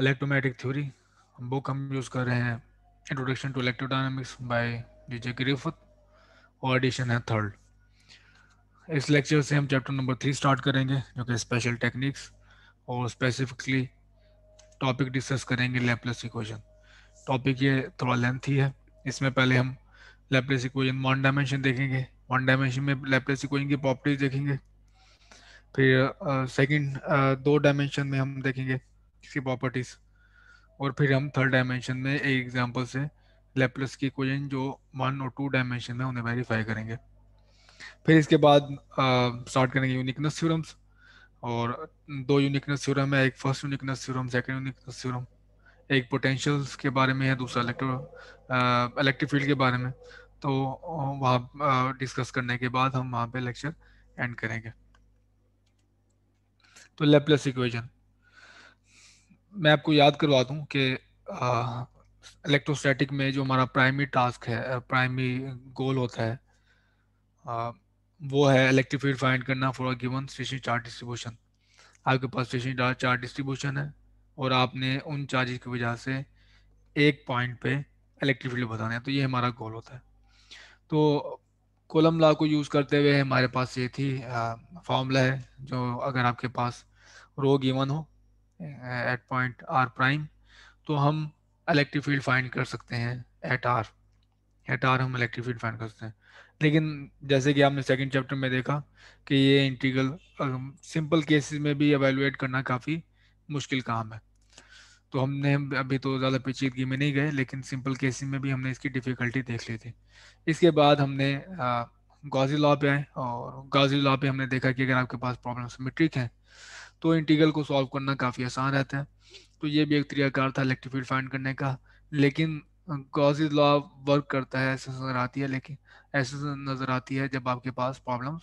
इलेक्ट्रोमैटिक theory book हम use कर रहे हैं इंट्रोडक्शन टू इलेक्ट्रोडाइनमिक्स बाय विजय गिरिफत और एडिशन है थर्ड इस लेक्चर से हम चैप्टर नंबर थ्री स्टार्ट करेंगे जो कि स्पेशल टेक्निक्स और स्पेसिफिकली टॉपिक डिस्कस करेंगे लेपलेस इक्वेशन टॉपिक ये थोड़ा लेंथ ही है इसमें पहले हम लेपलेस इक्वेशन वन डायमेंशन देखेंगे वन डायमेंशन में लेपलेस इक्वेशन की प्रॉपर्टीज देखेंगे फिर सेकंड uh, दो डायमेंशन में हम देखेंगे किसी प्रॉपर्टीज और फिर हम थर्ड डायमेंशन में एक एग्जांपल से लेप्लस की इक्वेशन जो वन और टू डायमेंशन में उन्हें वेरीफाई करेंगे फिर इसके बाद स्टार्ट करेंगे यूनिकनेस थ्योरम्स और दो यूनिकनेस थ्योरम है एक first uniqueness theorem second uniqueness theorem एक पोटेंशियल्स के बारे में है दूसरा इलेक्ट्रो इलेक्ट्रिक फील्ड के बारे में तो वहाँ डिस्कस करने के बाद हम वहाँ पे लेक्चर एंड करेंगे तो लेप्लस इक्वेशन मैं आपको याद करवा दूं कि इलेक्ट्रोस्टैटिक में जो हमारा प्राइमरी टास्क है प्राइमरी गोल होता है आ, वो है इलेक्ट्रिक फील्ड फाइंड करना for given station charge distribution आपके पास स्टेशन चार्ज डिस्ट्रीब्यूशन है और आपने उन चार्जेस की वजह से एक पॉइंट पे इलेक्ट्रिक फील्ड बताना है तो ये हमारा गोल होता है तो कोलम ला को यूज़ करते हुए हमारे पास ये थी फॉर्मूला है जो अगर आपके पास रो गिवन हो एट पॉइंट आर प्राइम तो हम इलेक्ट्रिक फील्ड फाइंड कर सकते हैं एट आर एट आर हम इलेक्ट्रिक फील्ड फाइंड कर सकते हैं लेकिन जैसे कि आपने सेकंड चैप्टर में देखा कि ये इंटीग्रल सिंपल केसेस में भी एवेलुएट करना काफ़ी मुश्किल काम है तो हमने अभी तो ज़्यादा पेचीदगी में नहीं गए लेकिन सिंपल केसेस में भी हमने इसकी डिफ़िकल्टी देख ली थी इसके बाद हमने गाजी लॉ पे आए और गाजी लॉ पे हमने देखा कि अगर आपके पास प्रॉब्लम सिमेट्रिक हैं तो इंटीग्रल को सॉल्व करना काफ़ी आसान रहता है तो ये भी एक तरीकाकार था इलेक्ट्रिक फील्ड फाइंड करने का लेकिन गॉजिज लॉ वर्क करता है ऐसे नज़र आती है लेकिन ऐसे नज़र आती है जब आपके पास प्रॉब्लम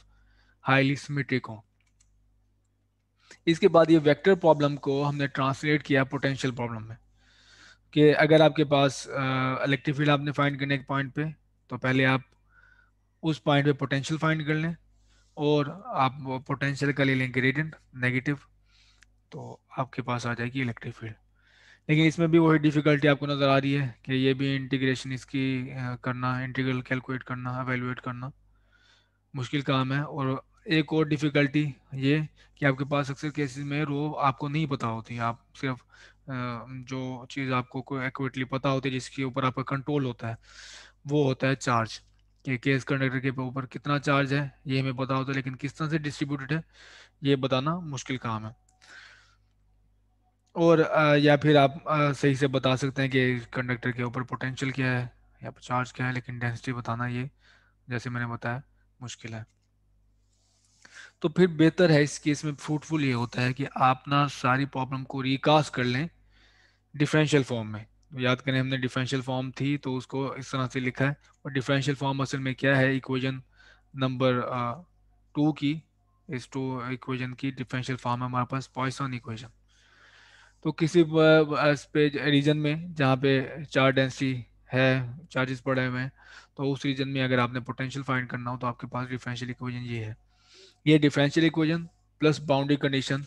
हाईली सिमेट्रिक हों इसके बाद ये वेक्टर प्रॉब्लम को हमने ट्रांसलेट किया पोटेंशियल प्रॉब्लम में कि अगर आपके पास इलेक्ट्रिक फील्ड आपने फाइंड करने के पॉइंट पे तो पहले आप उस पॉइंट पे पोटेंशियल फाइंड कर लें और आप पोटेंशियल का ले लें ग्रेडियंट नेगेटिव तो आपके पास आ जाएगी इलेक्ट्रिक फील्ड लेकिन इसमें भी वही डिफ़िकल्टी आपको नज़र आ रही है कि ये भी इंटीग्रेशन इसकी करना इंटीग्रल कैलकुलेट करना एवेलुएट करना मुश्किल काम है और एक और डिफ़िकल्टी ये कि आपके पास अक्सर केसेस में रो आपको नहीं पता होती आप सिर्फ जो चीज़ आपको एक्यूरेटली पता होती है जिसके ऊपर आपका कंट्रोल होता है वो होता है चार्ज कि केस कंडक्टर के ऊपर कितना चार्ज है ये हमें पता होता है लेकिन किस तरह से डिस्ट्रीब्यूटेड है ये बताना मुश्किल काम है और या फिर आप सही से बता सकते हैं कि कंडक्टर के ऊपर पोटेंशियल क्या है या चार्ज क्या है लेकिन डेंसिटी बताना ये जैसे मैंने बताया मुश्किल है तो फिर बेहतर है इस केस में फ्रूटफुल ये होता है कि आप ना सारी प्रॉब्लम को रिकास्ट कर लें डिफरेंशियल फॉर्म में याद करें हमने डिफरेंशियल फॉर्म थी तो उसको इस तरह से लिखा है और डिफरेंशियल फॉर्म असल में क्या है इक्वेजन नंबर टू की इस टू इक्वेजन की डिफरेंशियल फॉर्म है हमारे पास पॉइसन इक्वेजन तो किसी पे रीजन में जहाँ पे चार्ज डेंसिटी है चार्जेस पड़े हुए हैं तो उस रीजन में अगर आपने पोटेंशियल फाइंड करना हो तो आपके पास डिफरेंशियल इक्वेशन ये है ये differential equation plus boundary condition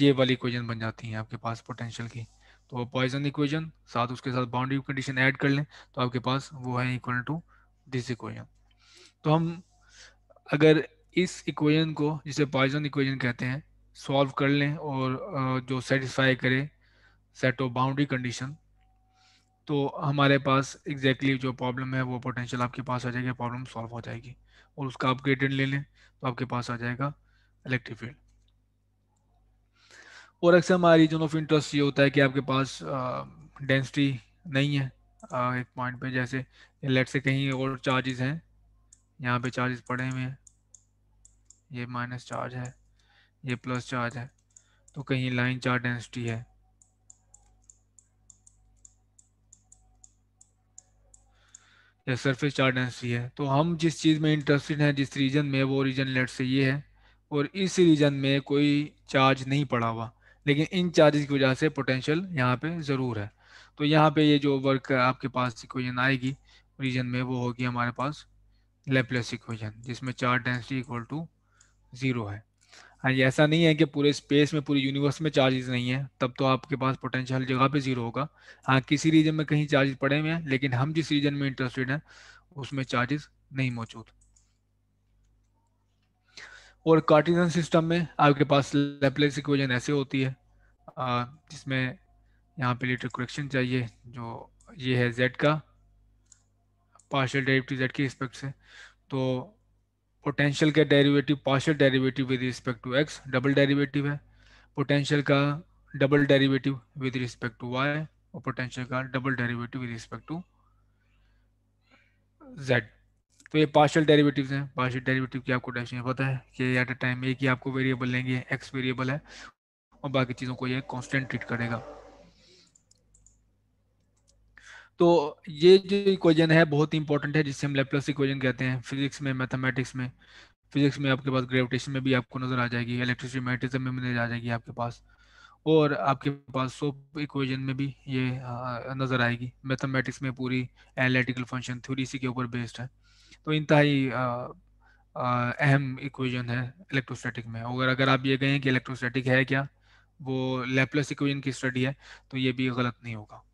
ये वाली इक्वेशन बन जाती है आपके पास पोटेंशियल की तो पॉइजन इक्वेशन साथ उसके साथ बाउंड्री कंडीशन ऐड कर लें तो आपके पास वो है इक्वल टू दिस इक्वेशन तो हम अगर इस इक्वेशन को जिसे पॉइजन इक्वेशन कहते हैं सॉल्व कर लें और जो सेटिस्फाई करे सेट ऑफ बाउंड्री कंडीशन तो हमारे पास एग्जैक्टली exactly जो प्रॉब्लम है वो पोटेंशियल आपके पास आ जाएगी प्रॉब्लम सॉल्व हो जाएगी और उसका आप ग्रेडेंट ले लें तो आपके पास आ जाएगा इलेक्ट्रिक फील्ड और अक्सर हमारी रीजन ऑफ इंटरेस्ट ये होता है कि आपके पास डेंसिटी नहीं है आ, एक पॉइंट पे जैसे लेट से कहीं और चार्जेस हैं यहाँ पे चार्जेस पड़े हुए हैं ये माइनस चार्ज है ये प्लस चार्ज है तो कहीं लाइन चार्ज डेंसिटी है या सरफेस चार्ज डेंसिटी है तो हम जिस चीज़ में इंटरेस्टेड हैं जिस रीजन में वो रीजन लेट से ये है और इस रीजन में कोई चार्ज नहीं पड़ा हुआ लेकिन इन चार्जेस की वजह से पोटेंशियल यहाँ पे ज़रूर है तो यहाँ पे ये जो वर्क आपके पास इक्वेजन आएगी रीजन में वो होगी हमारे पास लेपलेस इक्वेजन जिसमें charge density equal to zero है एंड हाँ ऐसा नहीं है कि पूरे स्पेस में पूरे यूनिवर्स में चार्जेस नहीं है तब तो आपके पास पोटेंशियल जगह पे जीरो होगा हाँ किसी रीजन में कहीं चार्जेस पड़े हुए हैं लेकिन हम जिस रीजन में इंटरेस्टेड हैं उसमें चार्जेस नहीं मौजूद और कार्टिजन सिस्टम में आपके पास लेपलेस इक्वेजन ऐसे होती है जिसमें यहाँ पे लीटर करेक्शन चाहिए जो ये है जेड का पार्शियल डेरिवेटिव जेड के रिस्पेक्ट से तो पोटेंशियल का derivative partial derivative with respect to X double derivative है पोटेंशियल का double derivative with respect to Y और पोटेंशियल का double derivative with respect to Z तो ये पार्शियल डेरिवेटिव हैं पार्शियल डेरिवेटिव की आपको डेफिनेशन पता है कि एट अ टाइम एक ही आपको वेरिएबल लेंगे एक्स वेरिएबल है और बाकी चीज़ों को ये कॉन्स्टेंट ट्रीट करेगा तो ये जो इक्वेजन है बहुत ही इंपॉर्टेंट है जिसे हम लेप्लस इक्वेजन कहते हैं फिजिक्स में मैथमेटिक्स में फिजिक्स में आपके पास ग्रेविटेशन में भी आपको नजर आ जाएगी इलेक्ट्रिसिटी मैग्नेटिज्म में भी नजर आ जाएगी आपके पास और आपके पास सोप इक्वेजन में भी ये नज़र आएगी मैथमेटिक्स में पूरी एनालिटिकल फंक्शन थ्योरी इसी के ऊपर बेस्ड है तो इंतहाई अहम इक्वेजन है इलेक्ट्रोस्टैटिक में और अगर आप ये कहें कि इलेक्ट्रोस्टैटिक है क्या वो लेपलस इक्वेजन की स्टडी है तो ये भी गलत नहीं होगा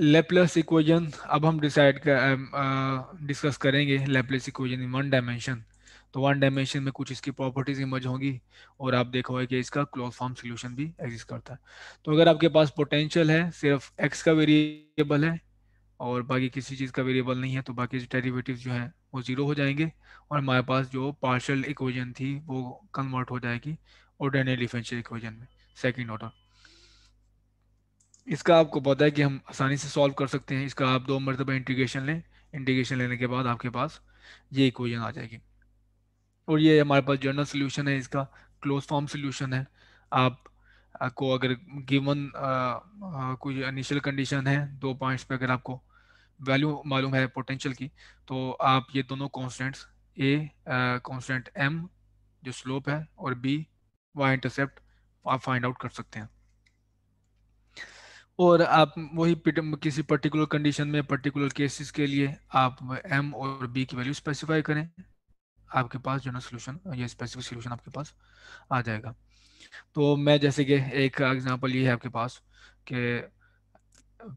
लेपलेस इक्वेजन अब हम डिसाइड कर डिस्कस um, uh, करेंगे Laplace equation in one dimension तो वन डायमेंशन में कुछ इसकी प्रॉपर्टीज इमर्ज होंगी और आप देखोगे कि इसका क्लोज फॉर्म सोल्यूशन भी एग्जिस्ट करता है तो अगर आपके पास पोटेंशियल है सिर्फ एक्स का वेरिएबल है और बाकी किसी चीज़ का वेरिएबल नहीं है तो बाकी डेरिवेटिव जो है वो ज़ीरो हो जाएंगे और हमारे पास जो पार्शल इक्वेजन थी वो कन्वर्ट हो जाएगी ऑर्डनरी डिफेंशियल इक्वेजन में सेकेंड ऑर्डर इसका आपको पता है कि हम आसानी से सॉल्व कर सकते हैं इसका आप दो मरतबा इंटीग्रेशन लें इंटीग्रेशन लेने के बाद आपके पास ये इक्वेशन आ जाएगी और ये हमारे पास जनरल सोल्यूशन है इसका क्लोज फॉर्म सोल्यूशन है आप को अगर गिवन कोई इनिशियल कंडीशन है दो पॉइंट्स पे अगर आपको वैल्यू मालूम है पोटेंशियल की तो आप ये दोनों कॉन्स्टेंट्स ए कॉन्स्टेंट एम जो स्लोप है और बी वाई इंटरसेप्ट आप फाइंड आउट कर सकते हैं और आप वही किसी पर्टिकुलर कंडीशन में पर्टिकुलर केसेस के लिए आप एम और बी की वैल्यू स्पेसिफाई करें आपके पास जो ना सोल्यूशन ये स्पेसिफिक सोल्यूशन आपके पास आ जाएगा तो मैं जैसे कि एक एग्जांपल ये है आपके पास कि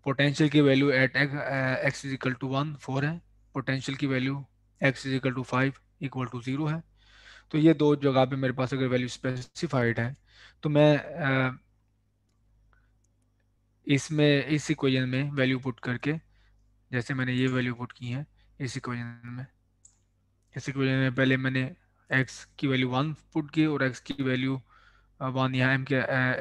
पोटेंशियल की value at X is equal to one four है पोटेंशियल की value X is equal to five equal to zero है तो ये दो जगह पे मेरे पास अगर वैल्यू स्पेसिफाइड है तो मैं uh, इसमें इस इक्वेजन में वैल्यू पुट करके जैसे मैंने ये वैल्यू पुट की है इस इक्वेजन में इस इक्वेजन में पहले मैंने x की वैल्यू वन पुट की और x की वैल्यू वन यहाँ एम के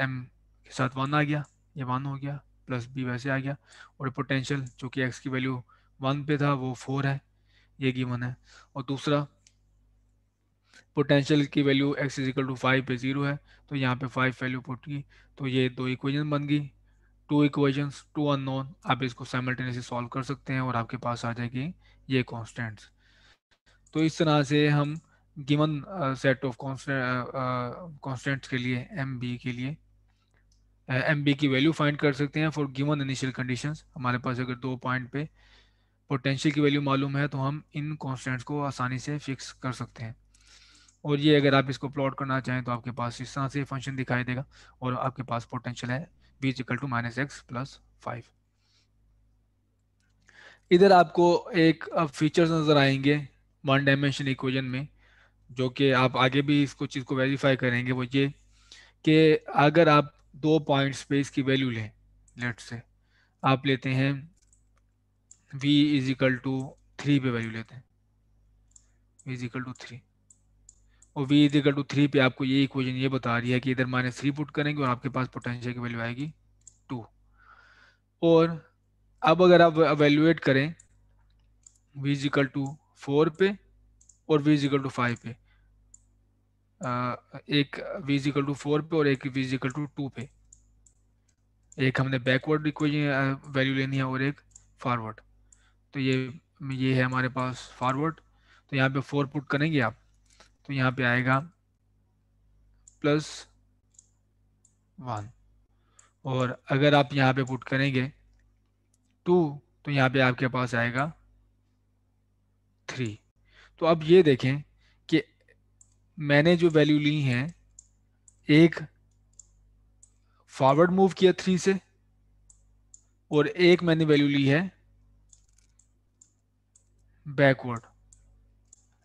एम के साथ वन आ गया ये वन हो गया प्लस बी वैसे आ गया और पोटेंशियल जो कि एक्स की वैल्यू वन पे था वो फोर है ये गिवन है और दूसरा पोटेंशियल की value X is equal to five पे जीरो है तो यहाँ पे फाइव वैल्यू पुट की तो ये दो इक्वेजन बन गई टू इक्वेशंस टू अननोन आप इसको साइमल्टेनियसली सॉल्व कर सकते हैं और आपके पास आ जाएगी ये कॉन्स्टेंट्स तो इस तरह से हम गिवन सेट ऑफ कॉन्स्टेंट्स के लिए एम बी के लिए एम uh, बी की वैल्यू फाइंड कर सकते हैं फॉर गिवन इनिशियल कंडीशंस हमारे पास अगर दो पॉइंट पे पोटेंशियल की वैल्यू मालूम है तो हम इन कॉन्स्टेंट्स को आसानी से फिक्स कर सकते हैं और ये अगर आप इसको प्लॉट करना चाहें तो आपके पास इस तरह से फंक्शन दिखाई देगा और आपके पास पोटेंशियल है b is equal to minus X plus five इधर आपको एक फीचर्स नज़र आएंगे वन डायमेंशन इक्वेशन में जो कि आप आगे भी इसको चीज़ को वेरीफाई करेंगे वो ये कि अगर आप दो पॉइंट स्पेस की वैल्यू लें लेट से आप लेते हैं v is equal to three पे वैल्यू लेते हैं v is equal to three और वी इज टू थ्री पे आपको ये इक्वेशन ये बता रही है कि इधर माइनस थ्री पुट करेंगे और आपके पास पोटेंशियल की वैल्यू आएगी टू और अब अगर आप अवेल्युएट करें वी इज टू फोर पे और वी इज टू फाइव पे आ, एक वी इज टू फोर पे और एक वी इज टू टू पे एक हमने बैकवर्ड इक्वेशन वैल्यू लेनी है और एक फॉरवर्ड तो ये ये है हमारे पास फॉरवर्ड तो यहाँ पे फोर पुट करेंगे आप तो यहाँ पे आएगा प्लस वन और अगर आप यहाँ पे पुट करेंगे टू तो यहाँ पे आपके पास आएगा थ्री तो अब ये देखें कि मैंने जो वैल्यू ली है एक फॉरवर्ड मूव किया थ्री से और एक मैंने वैल्यू ली है बैकवर्ड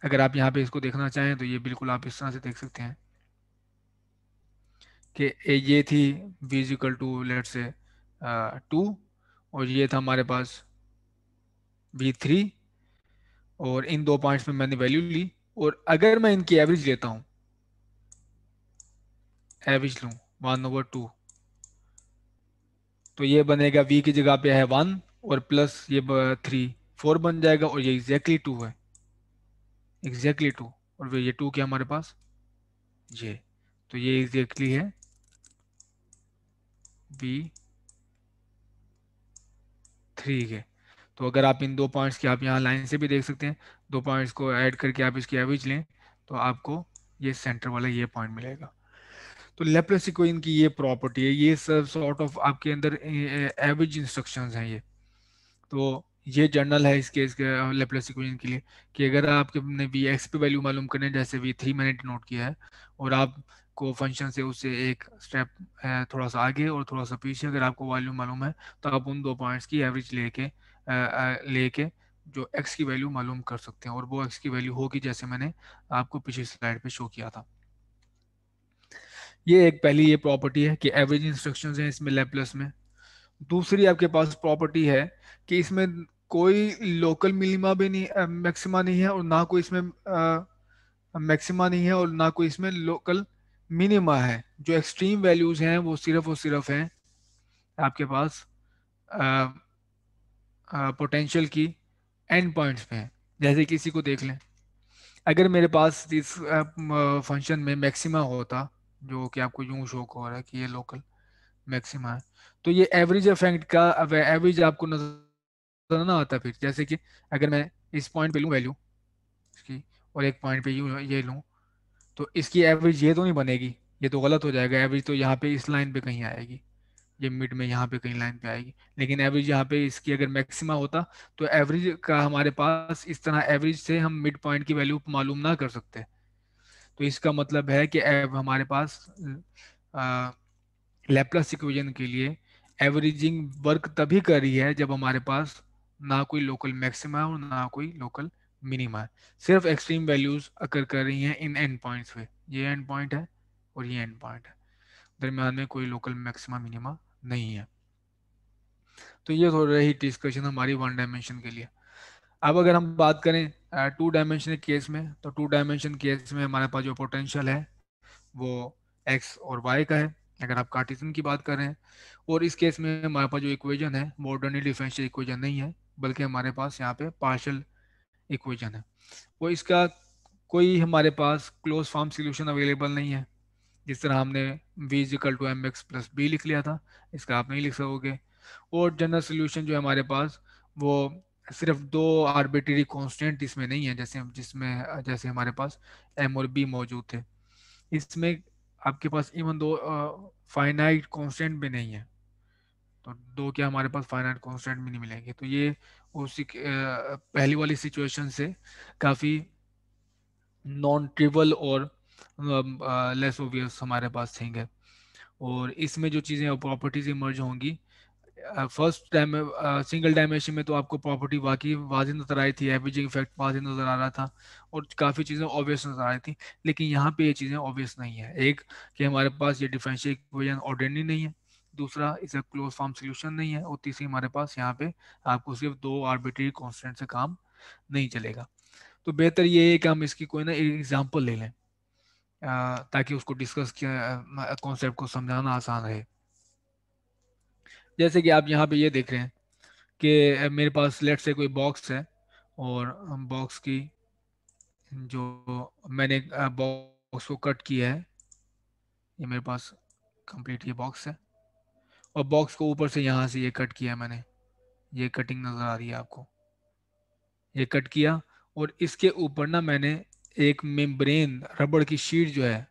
अगर आप यहाँ पे इसको देखना चाहें तो ये बिल्कुल आप इस तरह से देख सकते हैं कि ये थी V is equal to let's say two और ये था हमारे पास वी थ्री और इन दो पॉइंट्स में मैंने वैल्यू ली और अगर मैं इनकी एवरेज लेता हूँ एवरेज लूँ वन ओवर टू तो ये बनेगा वी की जगह पे है वन और प्लस ये थ्री फोर बन जाएगा और ये एग्जैक्टली टू है एग्जैक्टली टू और ये टू क्या हमारे पास ये तो ये एग्जैक्टली है बी थ्री के तो अगर आप इन दो पॉइंट्स की आप यहाँ लाइन से भी देख सकते हैं दो पॉइंट्स को ऐड करके आप इसकी एवरेज लें तो आपको ये सेंटर वाला ये पॉइंट मिलेगा तो को की ये प्रॉपर्टी है ये सब सॉर्ट ऑफ आपके अंदर एवरेज इंस्ट्रक्शंस हैं ये तो ये जर्नल है इस केस के लेपलेस इक्वेशन के लिए कि अगर आपने वी एक्स पे वैल्यू मालूम करने जैसे वी थ्री मैंने डिनोट किया है और आपको फंक्शन से उससे एक स्टेप थोड़ा सा आगे और थोड़ा सा पीछे अगर आपको वैल्यू मालूम है तो आप उन दो पॉइंट्स की एवरेज लेके लेके जो एक्स की वैल्यू मालूम कर सकते हैं और वो एक्स की वैल्यू होगी जैसे मैंने आपको पिछली स्लाइड पे शो किया था ये एक पहली ये प्रॉपर्टी है कि एवरेज इंस्ट्रक्शन है इसमें लेपलेस में दूसरी आपके पास प्रॉपर्टी है कि इसमें कोई लोकल मिनिमा भी नहीं मैक्सिमा नहीं है और ना कोई इसमें मैक्सिमा नहीं है और ना कोई इसमें लोकल मिनिमा है जो एक्सट्रीम वैल्यूज हैं वो सिर्फ और सिर्फ हैं आपके पास पोटेंशियल की एंड पॉइंट्स पे हैं जैसे किसी को देख लें अगर मेरे पास इस फंक्शन में मैक्सिमा होता जो कि आपको यूं शो हो रहा है कि ये लोकल मैक्सिमा है तो ये एवरेज इफेक्ट का एवरेज आपको नजर ना होता फिर जैसे कि अगर मैं इस पॉइंट पे लूँ वैल्यू इसकी और एक पॉइंट पे यू ये लूँ तो इसकी एवरेज ये तो नहीं बनेगी ये तो गलत हो जाएगा एवरेज तो यहाँ पे इस लाइन पे कहीं आएगी ये मिड में यहाँ पे कहीं लाइन पे आएगी लेकिन एवरेज यहाँ पे इसकी अगर मैक्सिमा होता तो एवरेज का हमारे पास इस तरह एवरेज से हम मिड पॉइंट की वैल्यू मालूम ना कर सकते तो इसका मतलब है कि हमारे पास लेप्लस इक्वेजन के लिए एवरेजिंग वर्क तभी कर रही है जब हमारे पास ना कोई लोकल मैक्सिमा और ना कोई लोकल मिनिमा सिर्फ एक्सट्रीम वैल्यूज अकर कर रही हैं इन एंड पॉइंट्स पे ये एंड पॉइंट है और ये एंड पॉइंट है दरमियान में कोई लोकल मैक्सिमा मिनिमा नहीं है तो ये थोड़ा रही डिस्कशन हमारी वन डायमेंशन के लिए अब अगर हम बात करें टू डायमेंशन केस में तो टू डायमेंशन केस में हमारे पास जो पोटेंशियल है वो एक्स और वाई का है अगर आप कार्टिजन की बात करें और इस केस में हमारे पास जो इक्वेशन है मॉडर्न डिफरेंशियल इक्वेशन नहीं है बल्कि हमारे पास यहाँ पे पार्शल इक्वेशन है वो इसका कोई हमारे पास क्लोज फॉर्म सोल्यूशन अवेलेबल नहीं है जिस तरह हमने V equal to M X plus B लिख लिया था इसका आप नहीं लिख सकोगे और जनरल सोल्यूशन जो हमारे पास वो सिर्फ दो आर्बिटरी कॉन्स्टेंट इसमें नहीं है जैसे जिसमें जैसे हमारे पास एम और बी मौजूद थे इसमें आपके पास इवन दो फाइनाइट कॉन्स्टेंट भी नहीं है तो दो क्या हमारे पास फाइनाइट कॉन्स्टेंट भी नहीं मिलेंगे तो ये उसी पहली वाली सिचुएशन से काफ़ी नॉन ट्रिवल और लेस ओबियस हमारे पास थिंग है और इसमें जो चीज़ें प्रॉपर्टीज इमर्ज होंगी फर्स्ट टाइम सिंगल डायमेंशन में तो आपको प्रॉपर्टी वाकई वाजिब नज़र आई थी एवरेजिंग इफेक्ट वाजिब नज़र आ रहा था और काफ़ी चीज़ें ऑब्वियस नज़र आ रही थी लेकिन यहाँ पे ये चीज़ें ऑब्वियस नहीं है एक कि हमारे पास ये डिफरेंशियल इक्वेशन ऑर्डिनरी नहीं है दूसरा इसे क्लोज फॉर्म सोल्यूशन नहीं है और तीसरी हमारे पास यहाँ पे आपको सिर्फ दो आर्बिट्री कॉन्स्टेंट से काम नहीं चलेगा तो बेहतर ये है कि हम इसकी कोई ना एग्जाम्पल ले लें ताकि उसको डिस्कस किया कॉन्सेप्ट को समझाना आसान रहे जैसे कि आप यहाँ पे ये देख रहे हैं कि मेरे पास लेट से कोई बॉक्स है और बॉक्स की जो मैंने बॉक्स को कट किया है ये मेरे पास कंप्लीट ये बॉक्स है और बॉक्स को ऊपर से यहाँ से ये कट किया मैंने ये कटिंग नज़र आ रही है आपको ये कट किया और इसके ऊपर ना मैंने एक मेम्ब्रेन रबड़ की शीट जो है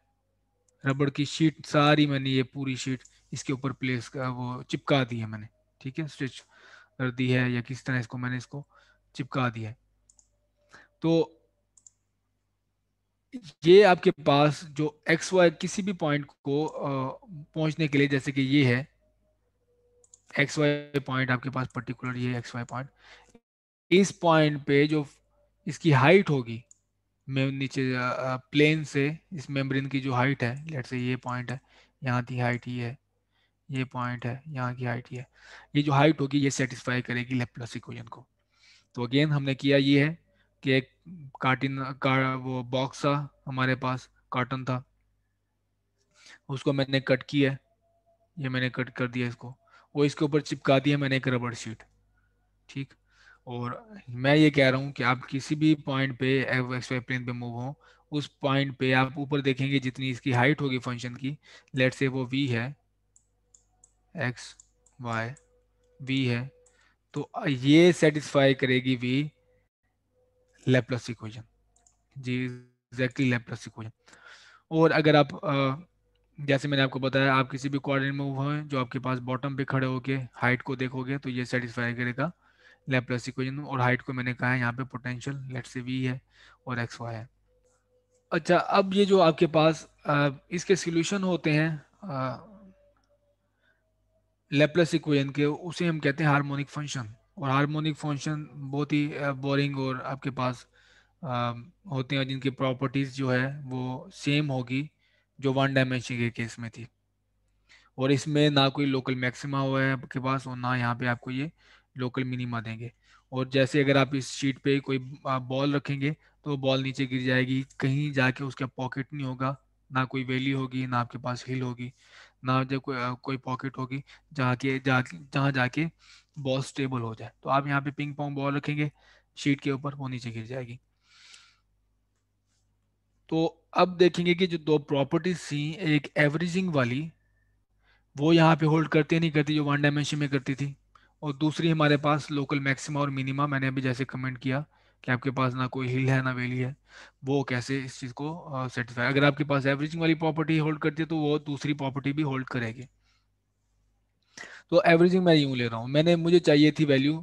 रबड़ की शीट सारी मैंने ये पूरी शीट इसके ऊपर प्लेस का वो चिपका दी है मैंने ठीक है स्टिच कर दी है या किस तरह इसको मैंने इसको चिपका दिया है तो ये आपके पास जो एक्स वाई किसी भी पॉइंट को पहुंचने के लिए जैसे कि ये है एक्स वाई पॉइंट आपके पास पर्टिकुलर ये एक्स वाई पॉइंट इस पॉइंट पे जो इसकी हाइट होगी मैं नीचे प्लेन से इस मेम्ब्रेन की जो हाइट है लेट से ये पॉइंट है यहाँ की हाइट ये है ये पॉइंट है यहाँ की हाइट ये ये जो हाइट होगी ये सेटिस्फाई करेगी लेप्लस इक्वेशन को तो अगेन हमने किया ये है कि एक कार्टिन का वो बॉक्स था हमारे पास कार्टन था उसको मैंने कट किया ये मैंने कट कर दिया इसको वो इसके ऊपर चिपका दिया मैंने एक रबड़ शीट ठीक और मैं ये कह रहा हूँ कि आप किसी भी पॉइंट पे एक्स वाई प्लेन पे मूव हो उस पॉइंट पे आप ऊपर देखेंगे जितनी इसकी हाइट होगी फंक्शन की लेट से वो वी है एक्स वाई वी है तो ये सेटिस्फाई करेगी वी लेप्लस इक्वेशन जी एग्जैक्टली लेप्लस इक्वेशन और अगर आप जैसे मैंने आपको बताया आप किसी भी कॉर्डिनेट में हुए जो आपके पास बॉटम पे खड़े होके हाइट को देखोगे तो ये सेटिस्फाई करेगा लेप्लस इक्वेशन और हाइट को मैंने कहा है यहाँ पे पोटेंशियल लेट से वी है और एक्स वाई है अच्छा अब ये जो आपके पास इसके सोल्यूशन होते हैं लेप्लस इक्वेशन के उसे हम कहते हैं हारमोनिक फंक्शन और हारमोनिक फंक्शन बहुत ही बोरिंग और आपके पास होते हैं जिनकी प्रॉपर्टीज़ जो है वो सेम होगी जो वन डायमेंशन के केस में थी और इसमें ना कोई लोकल मैक्सिमा हुआ है आपके पास और ना यहाँ पे आपको ये लोकल मिनिमा देंगे और जैसे अगर आप इस शीट पे कोई बॉल रखेंगे तो बॉल नीचे गिर जाएगी कहीं जाके उसका पॉकेट नहीं होगा ना कोई वैली होगी ना आपके पास हिल होगी ना जब कोई कोई पॉकेट होगी जहाँ के जहाँ जाके बॉल स्टेबल हो जाए तो आप यहाँ पे पिंग पॉन्ग बॉल रखेंगे शीट के ऊपर वो नीचे गिर जाएगी तो अब देखेंगे कि जो दो प्रॉपर्टीज थी एक एवरेजिंग वाली वो यहाँ पे होल्ड करती है नहीं करती जो वन डायमेंशन में करती थी और दूसरी हमारे पास लोकल मैक्सिमा और मिनिमा मैंने अभी जैसे कमेंट किया कि आपके पास ना कोई हिल है ना वेली है वो कैसे इस चीज़ को सेटिस्फाई अगर आपके पास एवरेजिंग वाली प्रॉपर्टी होल्ड करती है तो वो दूसरी प्रॉपर्टी भी होल्ड करेगी तो एवरेजिंग मैं यूँ ले रहा हूँ मैंने मुझे चाहिए थी वैल्यू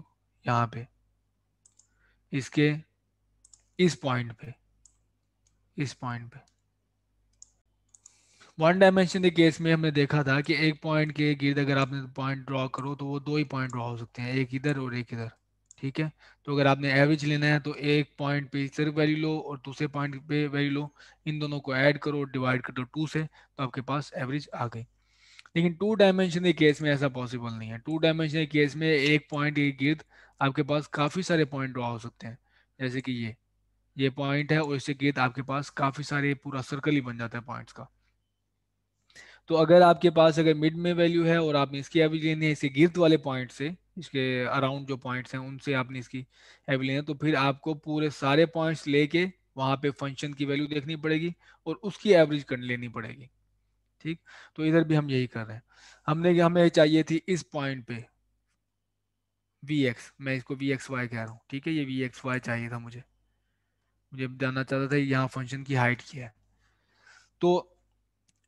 यहाँ पे इसके इस पॉइंट पे इस पॉइंट पे वन डायमेंशन के केस में हमने देखा था कि एक पॉइंट के गिर्द अगर आपने पॉइंट ड्रॉ करो तो वो दो ही पॉइंट ड्रॉ हो सकते हैं एक इधर और एक इधर ठीक है तो अगर आपने एवरेज लेना है तो एक पॉइंट पे सिर्फ वैल्यू लो और दूसरे पॉइंट पे वैल्यू लो इन दोनों को ऐड करो और डिवाइड कर दो टू से तो आपके पास एवरेज आ गई लेकिन टू डायमेंशन के केस में ऐसा पॉसिबल नहीं है टू डायमेंशन के केस में एक पॉइंट के गिर्द आपके पास काफ़ी सारे पॉइंट ड्रॉ हो सकते हैं जैसे कि ये ये पॉइंट है और इससे गेंद आपके पास काफी सारे पूरा सर्कल ही बन जाता है पॉइंट्स का तो अगर आपके पास अगर मिड में वैल्यू है और आपने इसकी एवरेज लेनी है इसके गिर्द वाले पॉइंट से इसके अराउंड जो पॉइंट्स हैं उनसे आपने इसकी एवरेज लेनी है तो फिर आपको पूरे सारे पॉइंट्स लेके वहां पे फंक्शन की वैल्यू देखनी पड़ेगी और उसकी एवरेज कर लेनी पड़ेगी ठीक तो इधर भी हम यही कर रहे हैं हमने हमें चाहिए थी इस पॉइंट पे वी एक्स मैं इसको वी एक्स वाई कह रहा हूँ ठीक है ये वी एक्स वाई चाहिए था मुझे मुझे जानना चाहता था यहाँ फंक्शन की हाइट क्या है तो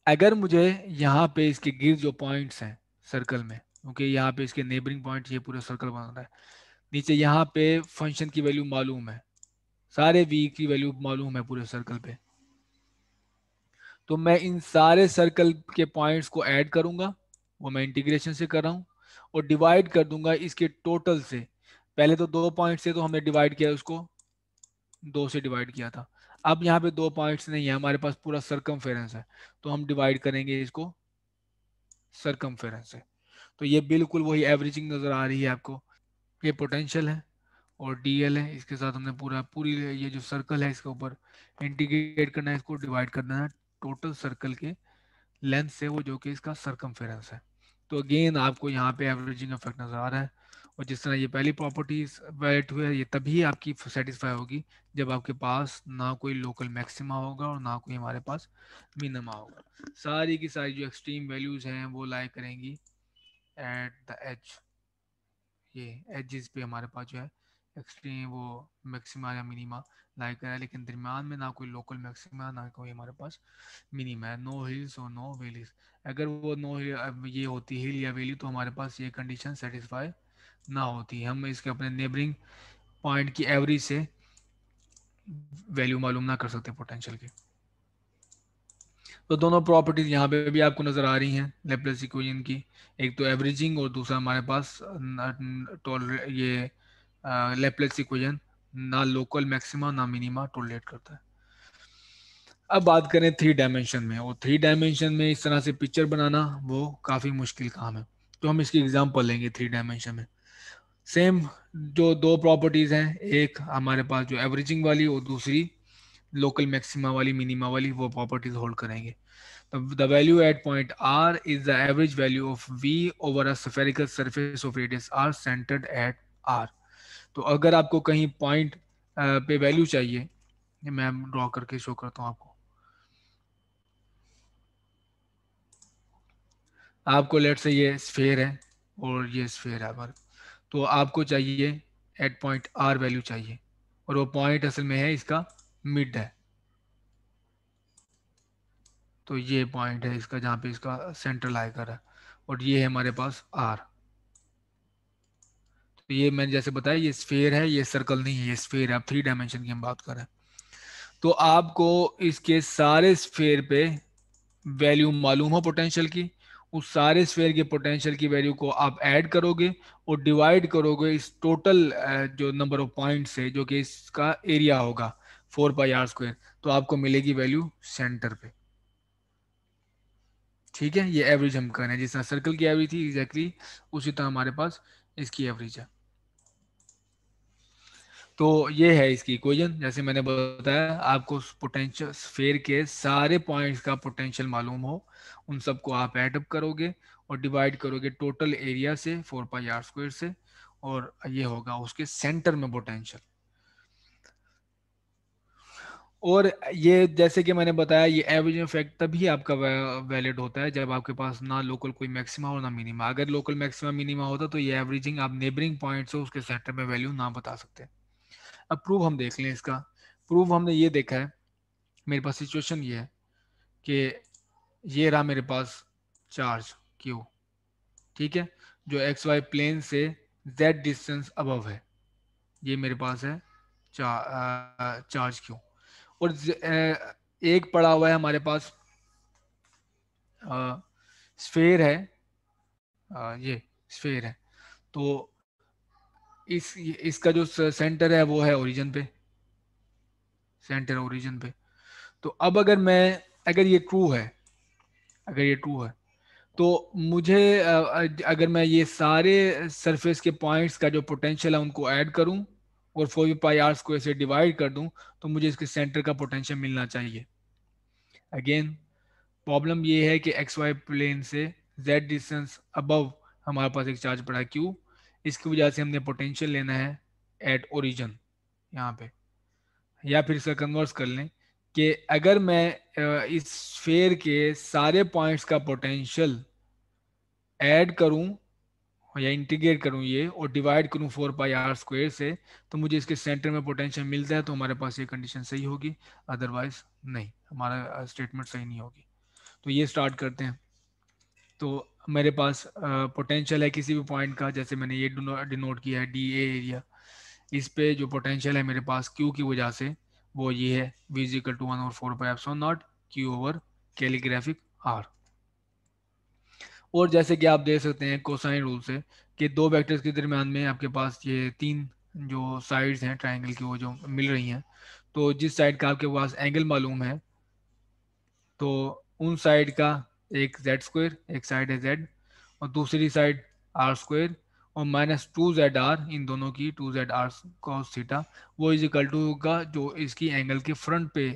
अगर मुझे यहाँ पे इसके गिर जो पॉइंट्स हैं सर्कल में ओके यहाँ पे इसके नेबरिंग पॉइंट ये पूरा सर्कल रहा है नीचे यहाँ पे फंक्शन की वैल्यू मालूम है सारे वी की वैल्यू मालूम है पूरे सर्कल पे तो मैं इन सारे सर्कल के पॉइंट्स को ऐड करूंगा वो मैं इंटीग्रेशन से कर रहा हूँ और डिवाइड कर दूंगा इसके टोटल से पहले तो दो पॉइंट से तो हमने डिवाइड किया उसको दो से डिवाइड किया था अब यहाँ पे दो पॉइंट्स नहीं है हमारे पास पूरा सरकम है तो हम डिवाइड करेंगे इसको सरकम से तो ये बिल्कुल वही एवरेजिंग नज़र आ रही है आपको ये पोटेंशियल है और डीएल है इसके साथ हमने पूरा पूरी ये जो सर्कल है इसके ऊपर इंटीग्रेट करना है इसको डिवाइड करना है टोटल सर्कल के लेंथ से वो जो कि इसका सरकम है तो अगेन आपको यहाँ पे एवरेजिंग इफेक्ट नज़र आ रहा है और जिस तरह ये पहली प्रॉपर्टीज वैलिड हुए ये तभी आपकी सेटिस्फाई होगी जब आपके पास ना कोई लोकल मैक्सिमा होगा और ना कोई हमारे पास मिनिमा होगा सारी की सारी जो एक्सट्रीम वैल्यूज़ हैं वो लाइक करेंगी एट द एज ये एजिस पे हमारे पास जो है एक्सट्रीम वो मैक्सिमा या मिनिमा लाइक करा है लेकिन दरमियान में ना कोई लोकल मैक्सिमा ना कोई हमारे पास मिनिमा नो हिल्स और नो वैलीज अगर वो नो ये होती हिल या वेली तो हमारे पास ये कंडीशन सेटिस्फाई ना होती हम इसके अपने नेबरिंग पॉइंट की एवरेज से वैल्यू मालूम ना कर सकते पोटेंशियल के तो दोनों प्रॉपर्टीज यहाँ पे भी आपको नज़र आ रही हैं लेपलेस इक्वेशन की एक तो एवरेजिंग और दूसरा हमारे पास टोल ये लेपलेस इक्वेशन ना लोकल मैक्सिमा ना मिनिमा टोलरेट करता है अब बात करें थ्री डायमेंशन में और थ्री डायमेंशन में इस तरह से पिक्चर बनाना वो काफ़ी मुश्किल काम है तो हम इसकी एग्जाम्पल लेंगे थ्री डायमेंशन में सेम जो दो प्रॉपर्टीज हैं एक हमारे पास जो एवरेजिंग वाली और दूसरी लोकल मैक्सिमा वाली मिनिमा वाली वो प्रॉपर्टीज होल्ड करेंगे the value at point R is the average value of V over a spherical surface of radius r centered at तो अगर आपको कहीं पॉइंट पे वैल्यू चाहिए मैं ड्रॉ करके शो करता हूँ आपको आपको लेट से ये स्फेयर है और ये स्फेयर है हमारे तो आपको चाहिए एट पॉइंट आर वैल्यू चाहिए और वो पॉइंट असल में है इसका मिड है तो ये पॉइंट है इसका जहाँ पे इसका सेंट्रल आयकर है और ये है हमारे पास आर तो ये मैंने जैसे बताया ये स्फेयर है ये सर्कल नहीं है ये स्फेयर है थ्री डायमेंशन की हम बात करें तो आपको इसके सारे स्फेयर पे वैल्यू मालूम हो पोटेंशियल की उस सारे स्फेयर के पोटेंशियल की वैल्यू को आप ऐड करोगे और डिवाइड करोगे इस टोटल जो नंबर ऑफ पॉइंट है जो कि इसका एरिया होगा फोर बाई आर स्क्वायर तो आपको मिलेगी वैल्यू सेंटर पे ठीक है ये एवरेज हम कर रहे हैं जिस तरह सर्कल की एवरेज थी एग्जैक्टली exactly, उसी तरह हमारे पास इसकी एवरेज है तो ये है इसकी इक्वेशन जैसे मैंने बताया आपको पोटेंशियल स्फेयर के सारे पॉइंट्स का पोटेंशियल मालूम हो उन सबको आप एडअप करोगे और डिवाइड करोगे टोटल एरिया से फोर पाई आर स्क्वायर से और ये होगा उसके सेंटर में पोटेंशियल और ये जैसे कि मैंने बताया ये एवरेज इफेक्ट तभी आपका वैलिड होता है जब आपके पास ना लोकल कोई मैक्सिमा और ना मिनिमा अगर लोकल मैक्सिमा मिनिमा होता तो ये एवरेजिंग आप नेबरिंग पॉइंट से उसके सेंटर में वैल्यू ना बता सकते हैं अब प्रूफ हम देख लें इसका प्रूफ हमने ये देखा है मेरे पास सिचुएशन ये है कि ये रहा मेरे पास चार्ज क्यू ठीक है जो एक्स वाई प्लेन से जेड डिस्टेंस अबव है ये मेरे पास है चार, चार्ज क्यू और एक पड़ा हुआ है हमारे पास स्फेयर है आ, ये स्फेयर है तो इस इसका जो सेंटर है वो है ओरिजिन पे सेंटर ओरिजिन पे तो अब अगर मैं अगर ये ट्रू है अगर ये ट्रू है तो मुझे अगर मैं ये सारे सरफेस के पॉइंट्स का जो पोटेंशियल है उनको ऐड करूं और फोर पाई आर्स को ऐसे डिवाइड कर दूं तो मुझे इसके सेंटर का पोटेंशियल मिलना चाहिए अगेन प्रॉब्लम ये है कि एक्स वाई प्लेन से जेड डिस्टेंस अबव हमारे पास एक चार्ज पड़ा क्यू इसकी वजह से हमने पोटेंशियल लेना है एट ओरिजन यहाँ पे या फिर इसका कन्वर्स कर लें कि अगर मैं इस फेयर के सारे पॉइंट्स का पोटेंशियल ऐड करूं या इंटीग्रेट करूं ये और डिवाइड करूं फोर पाई आर स्क्वायर से तो मुझे इसके सेंटर में पोटेंशियल मिलता है तो हमारे पास ये कंडीशन सही होगी अदरवाइज नहीं हमारा स्टेटमेंट सही नहीं होगी तो ये स्टार्ट करते हैं तो मेरे पास पोटेंशियल है किसी भी पॉइंट का जैसे मैंने ये डिनोट किया है डी ए एरिया इस पे जो पोटेंशियल है मेरे पास क्यू की वजह से वो ये है विजिकल टू वन और four by so naught Q over calligraphic R और जैसे कि आप देख सकते हैं कोसाइन रूल से कि दो वेक्टर्स के दरमियान में आपके पास ये तीन जो साइड्स हैं ट्राइंगल की वो जो मिल रही हैं तो जिस साइड का आपके पास एंगल मालूम है तो उन साइड का एक जेड स्क्वेयर एक साइड है जेड और दूसरी साइड आर स्क्वेयर और माइनस टू जेड आर इन दोनों की two Z R cos theta वो इज इक्वल टू होगा जो इसकी एंगल के फ्रंट पे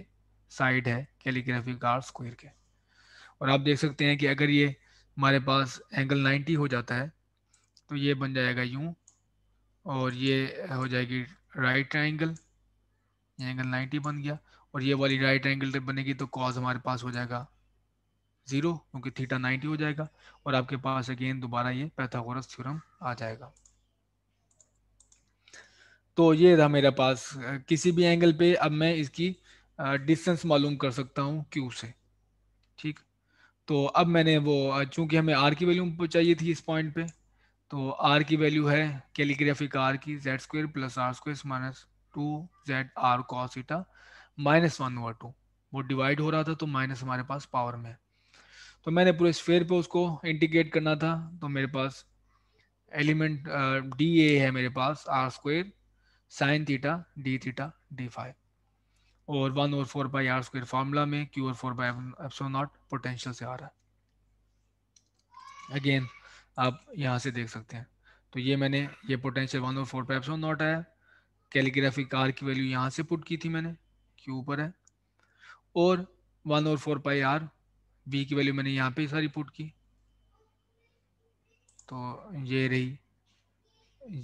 साइड है कैलीग्राफिक आर स्क्वेयर के और आप देख सकते हैं कि अगर ये हमारे पास एंगल 90 हो जाता है तो ये बन जाएगा यूं और ये हो जाएगी राइट ट्राइंगल एंगल 90 बन गया और ये वाली राइट एंगल बनेगी तो कॉज हमारे पास हो जाएगा ज़ीरो क्योंकि थीटा नाइन्टी हो जाएगा और आपके पास अगेन दोबारा ये पैथागोरस थ्योरम आ जाएगा तो ये था मेरे पास किसी भी एंगल पे अब मैं इसकी डिस्टेंस मालूम कर सकता हूँ क्यू से ठीक तो अब मैंने वो चूंकि हमें आर की वैल्यू चाहिए थी इस पॉइंट पे तो आर की वैल्यू है कैलीग्राफिक आर की Z square plus R square minus two Z R cos theta minus one over two वो डिवाइड हो रहा था तो माइनस हमारे पास पावर में तो मैंने पूरे स्फेयर पे उसको इंटीग्रेट करना था तो मेरे पास एलिमेंट डी ए है मेरे पास R square sine theta D theta D five और वन और four by R square formula में क्यू और four by epsilon naught potential से आ रहा है अगेन आप यहाँ से देख सकते हैं तो ये मैंने ये पोटेंशियल वन और फोर बाई एप्सो नॉट आया कैलीग्राफिक आर की वैल्यू यहाँ से पुट की थी मैंने क्यू ऊपर है और वन और फोर पाई आर बी की वैल्यू मैंने यहाँ पे सारी पुट की तो ये रही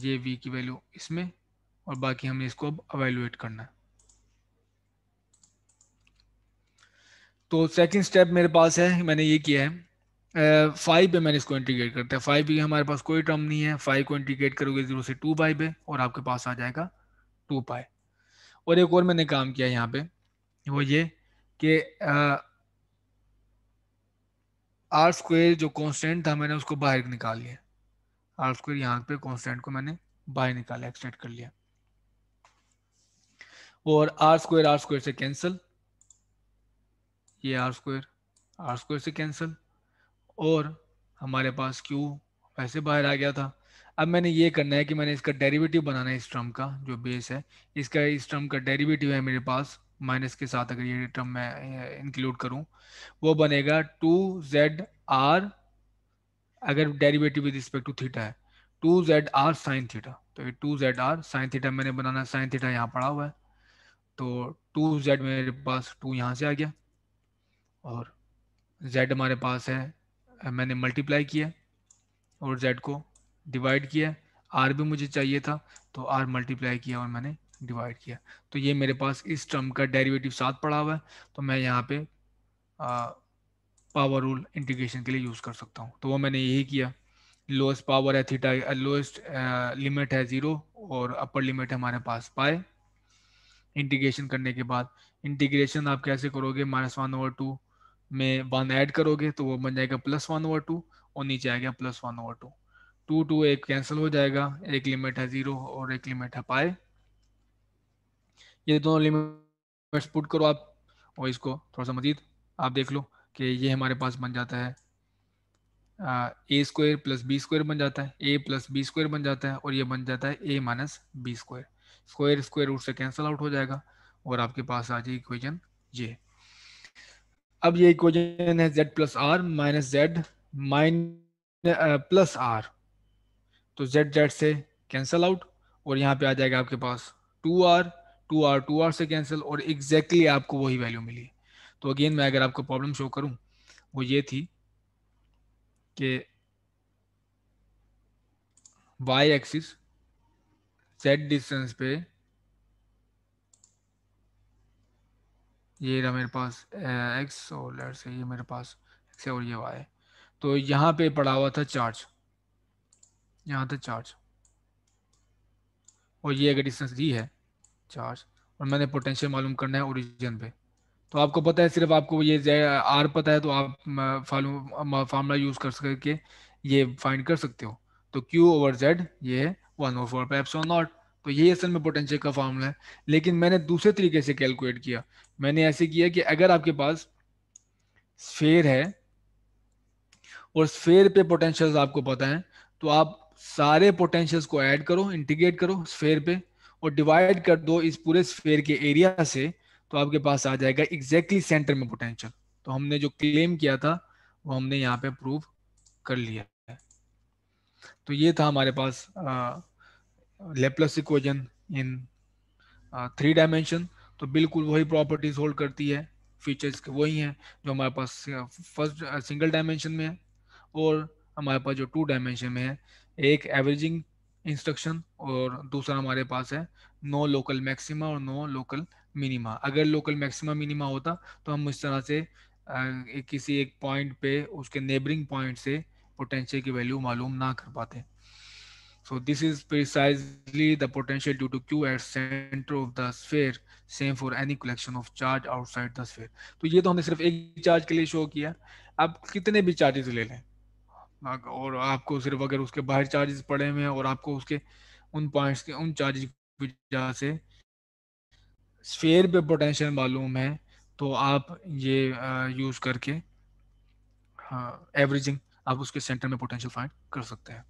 ये वी की वैल्यू इसमें और बाकी हमने इसको अब अवेलुएट करना है तो सेकंड स्टेप मेरे पास है मैंने ये किया है फाइव पे मैंने इसको इंटीग्रेट करता है फाइव भी हमारे पास कोई टर्म नहीं है फाइव को इंटीग्रेट करोगे जीरो से टू पाई पे और आपके पास आ जाएगा टू पाई और एक और मैंने काम किया यहाँ पे वो ये कि आर स्क्वेयर जो कॉन्स्टेंट था मैंने उसको बाहर निकाल लिया आर स्क्वेयर यहाँ पे कॉन्स्टेंट को मैंने बाहर निकाला एक्सटेंड कर लिया और आर स्क्वेयर आर स्क्वेयर से कैंसिल ये आर स्क्वेयर आर स्क्वेयर से कैंसिल और हमारे पास क्यू वैसे बाहर आ गया था अब मैंने ये करना है कि मैंने इसका डेरिवेटिव बनाना है इस ट्रम का जो बेस है इसका इस ट्रम का डेरिवेटिव है मेरे पास माइनस के साथ अगर ये टर्म मैं इंक्लूड करूं वो बनेगा टू जेड आर अगर derivative with respect to theta है two Z R sine theta तो ये two Z R sine theta मैंने बनाना साइन थीटा यहाँ पड़ा हुआ है तो टू जेड मेरे पास टू यहाँ से आ गया और जेड हमारे पास है मैंने मल्टीप्लाई किया और जेड को डिवाइड किया आर भी मुझे चाहिए था तो आर मल्टीप्लाई किया और मैंने डिवाइड किया तो ये मेरे पास इस टर्म का डेरिवेटिव साथ पड़ा हुआ है तो मैं यहाँ पे पावर रूल इंटीग्रेशन के लिए यूज़ कर सकता हूँ तो वो मैंने यही किया लोएस्ट पावर है थीटा लोएस्ट लिमिट है ज़ीरो और अपर लिमिट है हमारे पास पाए इंटीग्रेशन करने के बाद इंटीग्रेशन आप कैसे करोगे माइनस वन ओवर टू में वन ऐड करोगे तो वो बन जाएगा प्लस वन ओवर टू और नीचे आएगा plus one over two two two एक कैंसिल हो जाएगा एक लिमिट है ज़ीरो और एक लिमिट है पाए ये दोनों लिमिट्स पुट करो आप और इसको थोड़ा सा मजीद आप देख लो कि ये हमारे पास बन जाता है A square plus B square बन जाता है ए प्लस बी स्क्वायर बन जाता है और ये बन जाता है A minus B square square square root से कैंसिल आउट हो जाएगा और आपके पास आ जाए इक्वेजन ये अब ये इक्वेजन है Z plus R minus Z minus plus R तो जेड जेड से कैंसल आउट और यहाँ पे आ जाएगा आपके पास two R two R two R से कैंसिल और एग्जैक्टली exactly आपको वही वैल्यू मिली तो अगेन मैं अगर आपको प्रॉब्लम शो करूं वो ये थी कि वाई एक्सिस सेट डिस्टेंस पे ये रहा मेरे पास एक्स और लेट से ये मेरे पास एक्स और ये वाई तो यहाँ पे पड़ा हुआ था चार्ज यहाँ था चार्ज और ये अगर डिस्टेंस दी है चार्ज और मैंने पोटेंशियल मालूम करना है ओरिजिन पे तो आपको पता है सिर्फ आपको ये आर पता है तो आप फार्मूला यूज कर सकते ये फाइंड कर सकते हो तो क्यू ओवर जेड ये वन ओवर फोर पे नॉट तो यही असल में पोटेंशियल का फार्मूला है लेकिन मैंने दूसरे तरीके से कैलकुलेट किया मैंने ऐसे किया कि अगर आपके पास स्फेयर है और स्फेयर पे पोटेंशियल आपको पता है तो आप सारे पोटेंशियल्स को ऐड करो इंटीग्रेट करो स्फेयर पे और डिवाइड कर दो इस पूरे स्फेयर के एरिया से तो आपके पास आ जाएगा एग्जैक्टली सेंटर में पोटेंशियल तो हमने जो क्लेम किया था वो हमने यहाँ पे प्रूव कर लिया है तो ये था हमारे पास Laplace equation in three dimension तो बिल्कुल वही प्रॉपर्टीज होल्ड करती है फीचर्स के वही हैं जो हमारे पास फर्स्ट सिंगल डायमेंशन में है और हमारे पास जो टू डायमेंशन में है एक एवरेजिंग इंस्ट्रक्शन और दूसरा हमारे पास है नो लोकल मैक्सिमा और नो लोकल मिनिमा अगर लोकल मैक्सिमा मिनिमा होता तो हम इस तरह से एक किसी एक पॉइंट पे उसके नेबरिंग पॉइंट से पोटेंशियल की वैल्यू मालूम ना कर पाते so this is precisely the potential due to Q at centre of the sphere same for any collection of charge outside the sphere तो ये तो हमने सिर्फ एक चार्ज के लिए शो किया अब कितने भी चार्जेस ले लें हाँ, और आपको सिर्फ अगर उसके बाहर चार्जेस पड़े हुए हैं और आपको उसके उन पॉइंट्स के उन चार्जेस की वजह से स्फेयर पे पोटेंशियल मालूम है तो आप ये यूज़ करके हाँ एवरेजिंग आप उसके सेंटर में पोटेंशियल फाइंड कर सकते हैं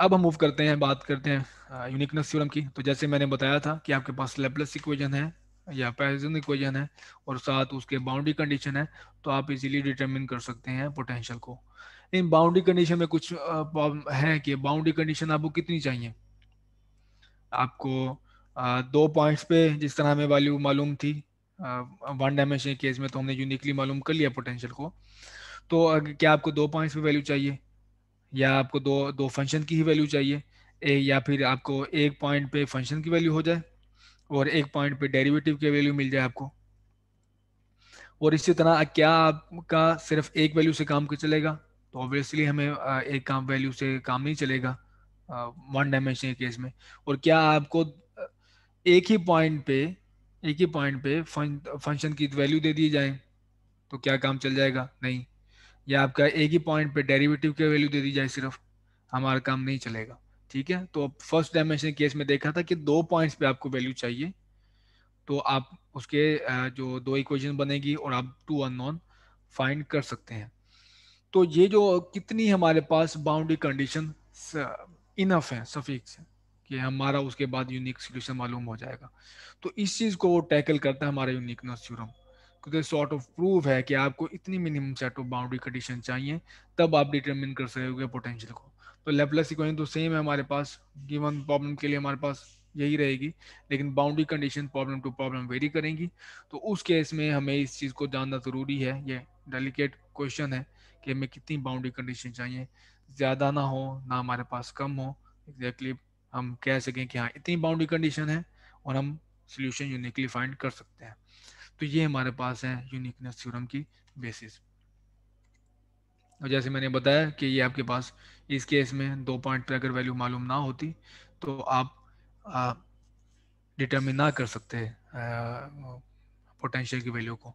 अब हम मूव करते हैं बात करते हैं यूनिकनेस थ्योरम की तो जैसे मैंने बताया था कि आपके पास लेपलेस इक्वेशन है या पैसन इक्वेशन है और साथ उसके बाउंड्री कंडीशन है तो आप इजीली डिटरमिन कर सकते हैं पोटेंशियल को इन बाउंड्री कंडीशन में कुछ है कि बाउंड्री कंडीशन आपको कितनी चाहिए आपको दो पॉइंट्स पे जिस तरह हमें वैल्यू मालूम थी वन डायमेंशन केस में तो हमने यूनिकली मालूम कर लिया पोटेंशियल को तो क्या आपको दो पॉइंट्स पे वैल्यू चाहिए या आपको दो दो फंक्शन की ही वैल्यू चाहिए ए, या फिर आपको एक पॉइंट पे फंक्शन की वैल्यू हो जाए और एक पॉइंट पे डेरिवेटिव की वैल्यू मिल जाए आपको और इसी तरह क्या आपका सिर्फ एक वैल्यू से काम चलेगा तो ऑब्वियसली हमें एक काम वैल्यू से काम नहीं चलेगा वन डायमेंशन केस में और क्या आपको एक ही पॉइंट पे एक ही पॉइंट पे फंक्शन की वैल्यू दे दी जाए तो क्या काम चल जाएगा नहीं या आपका एक ही पॉइंट पे डेरिवेटिव की वैल्यू दे दी जाए सिर्फ हमारा काम नहीं चलेगा ठीक है तो अब फर्स्ट डायमेंशन केस में देखा था कि दो पॉइंट्स पे आपको वैल्यू चाहिए तो आप उसके जो दो इक्वेशन बनेगी और आप टू अननोन फाइंड कर सकते हैं तो ये जो कितनी हमारे पास बाउंड्री कंडीशन इनफ है सफिक्स है कि हमारा उसके बाद यूनिक सोल्यूशन मालूम हो जाएगा तो इस चीज़ को वो टैकल करता है हमारा यूनिकनेस थ्योरम क्योंकि सॉर्ट ऑफ प्रूफ है कि आपको इतनी minimum set of boundary condition चाहिए तब आप डिटरमिन कर सकोगे पोटेंशियल को तो लेपलेस इक्वेशन तो सेम है हमारे पास गिवन प्रॉब्लम के लिए हमारे पास यही रहेगी लेकिन boundary condition problem to problem vary करेंगी तो उस केस में हमें इस चीज़ को जानना ज़रूरी है ये डेलिकेट क्वेश्चन है कि हमें कितनी बाउंड्री कंडीशन चाहिए ज़्यादा ना हो ना हमारे पास कम हो एग्जैक्टली exactly हम कह सकें कि हाँ इतनी बाउंड्री कंडीशन है और हम सोल्यूशन यूनिकली फाइंड कर सकते हैं तो ये हमारे पास है यूनिकनेस थ्योरम की बेसिस और जैसे मैंने बताया कि ये आपके पास इस केस में दो पॉइंट पर अगर वैल्यू मालूम ना होती तो आप डिटरमिन ना कर सकते पोटेंशियल की वैल्यू को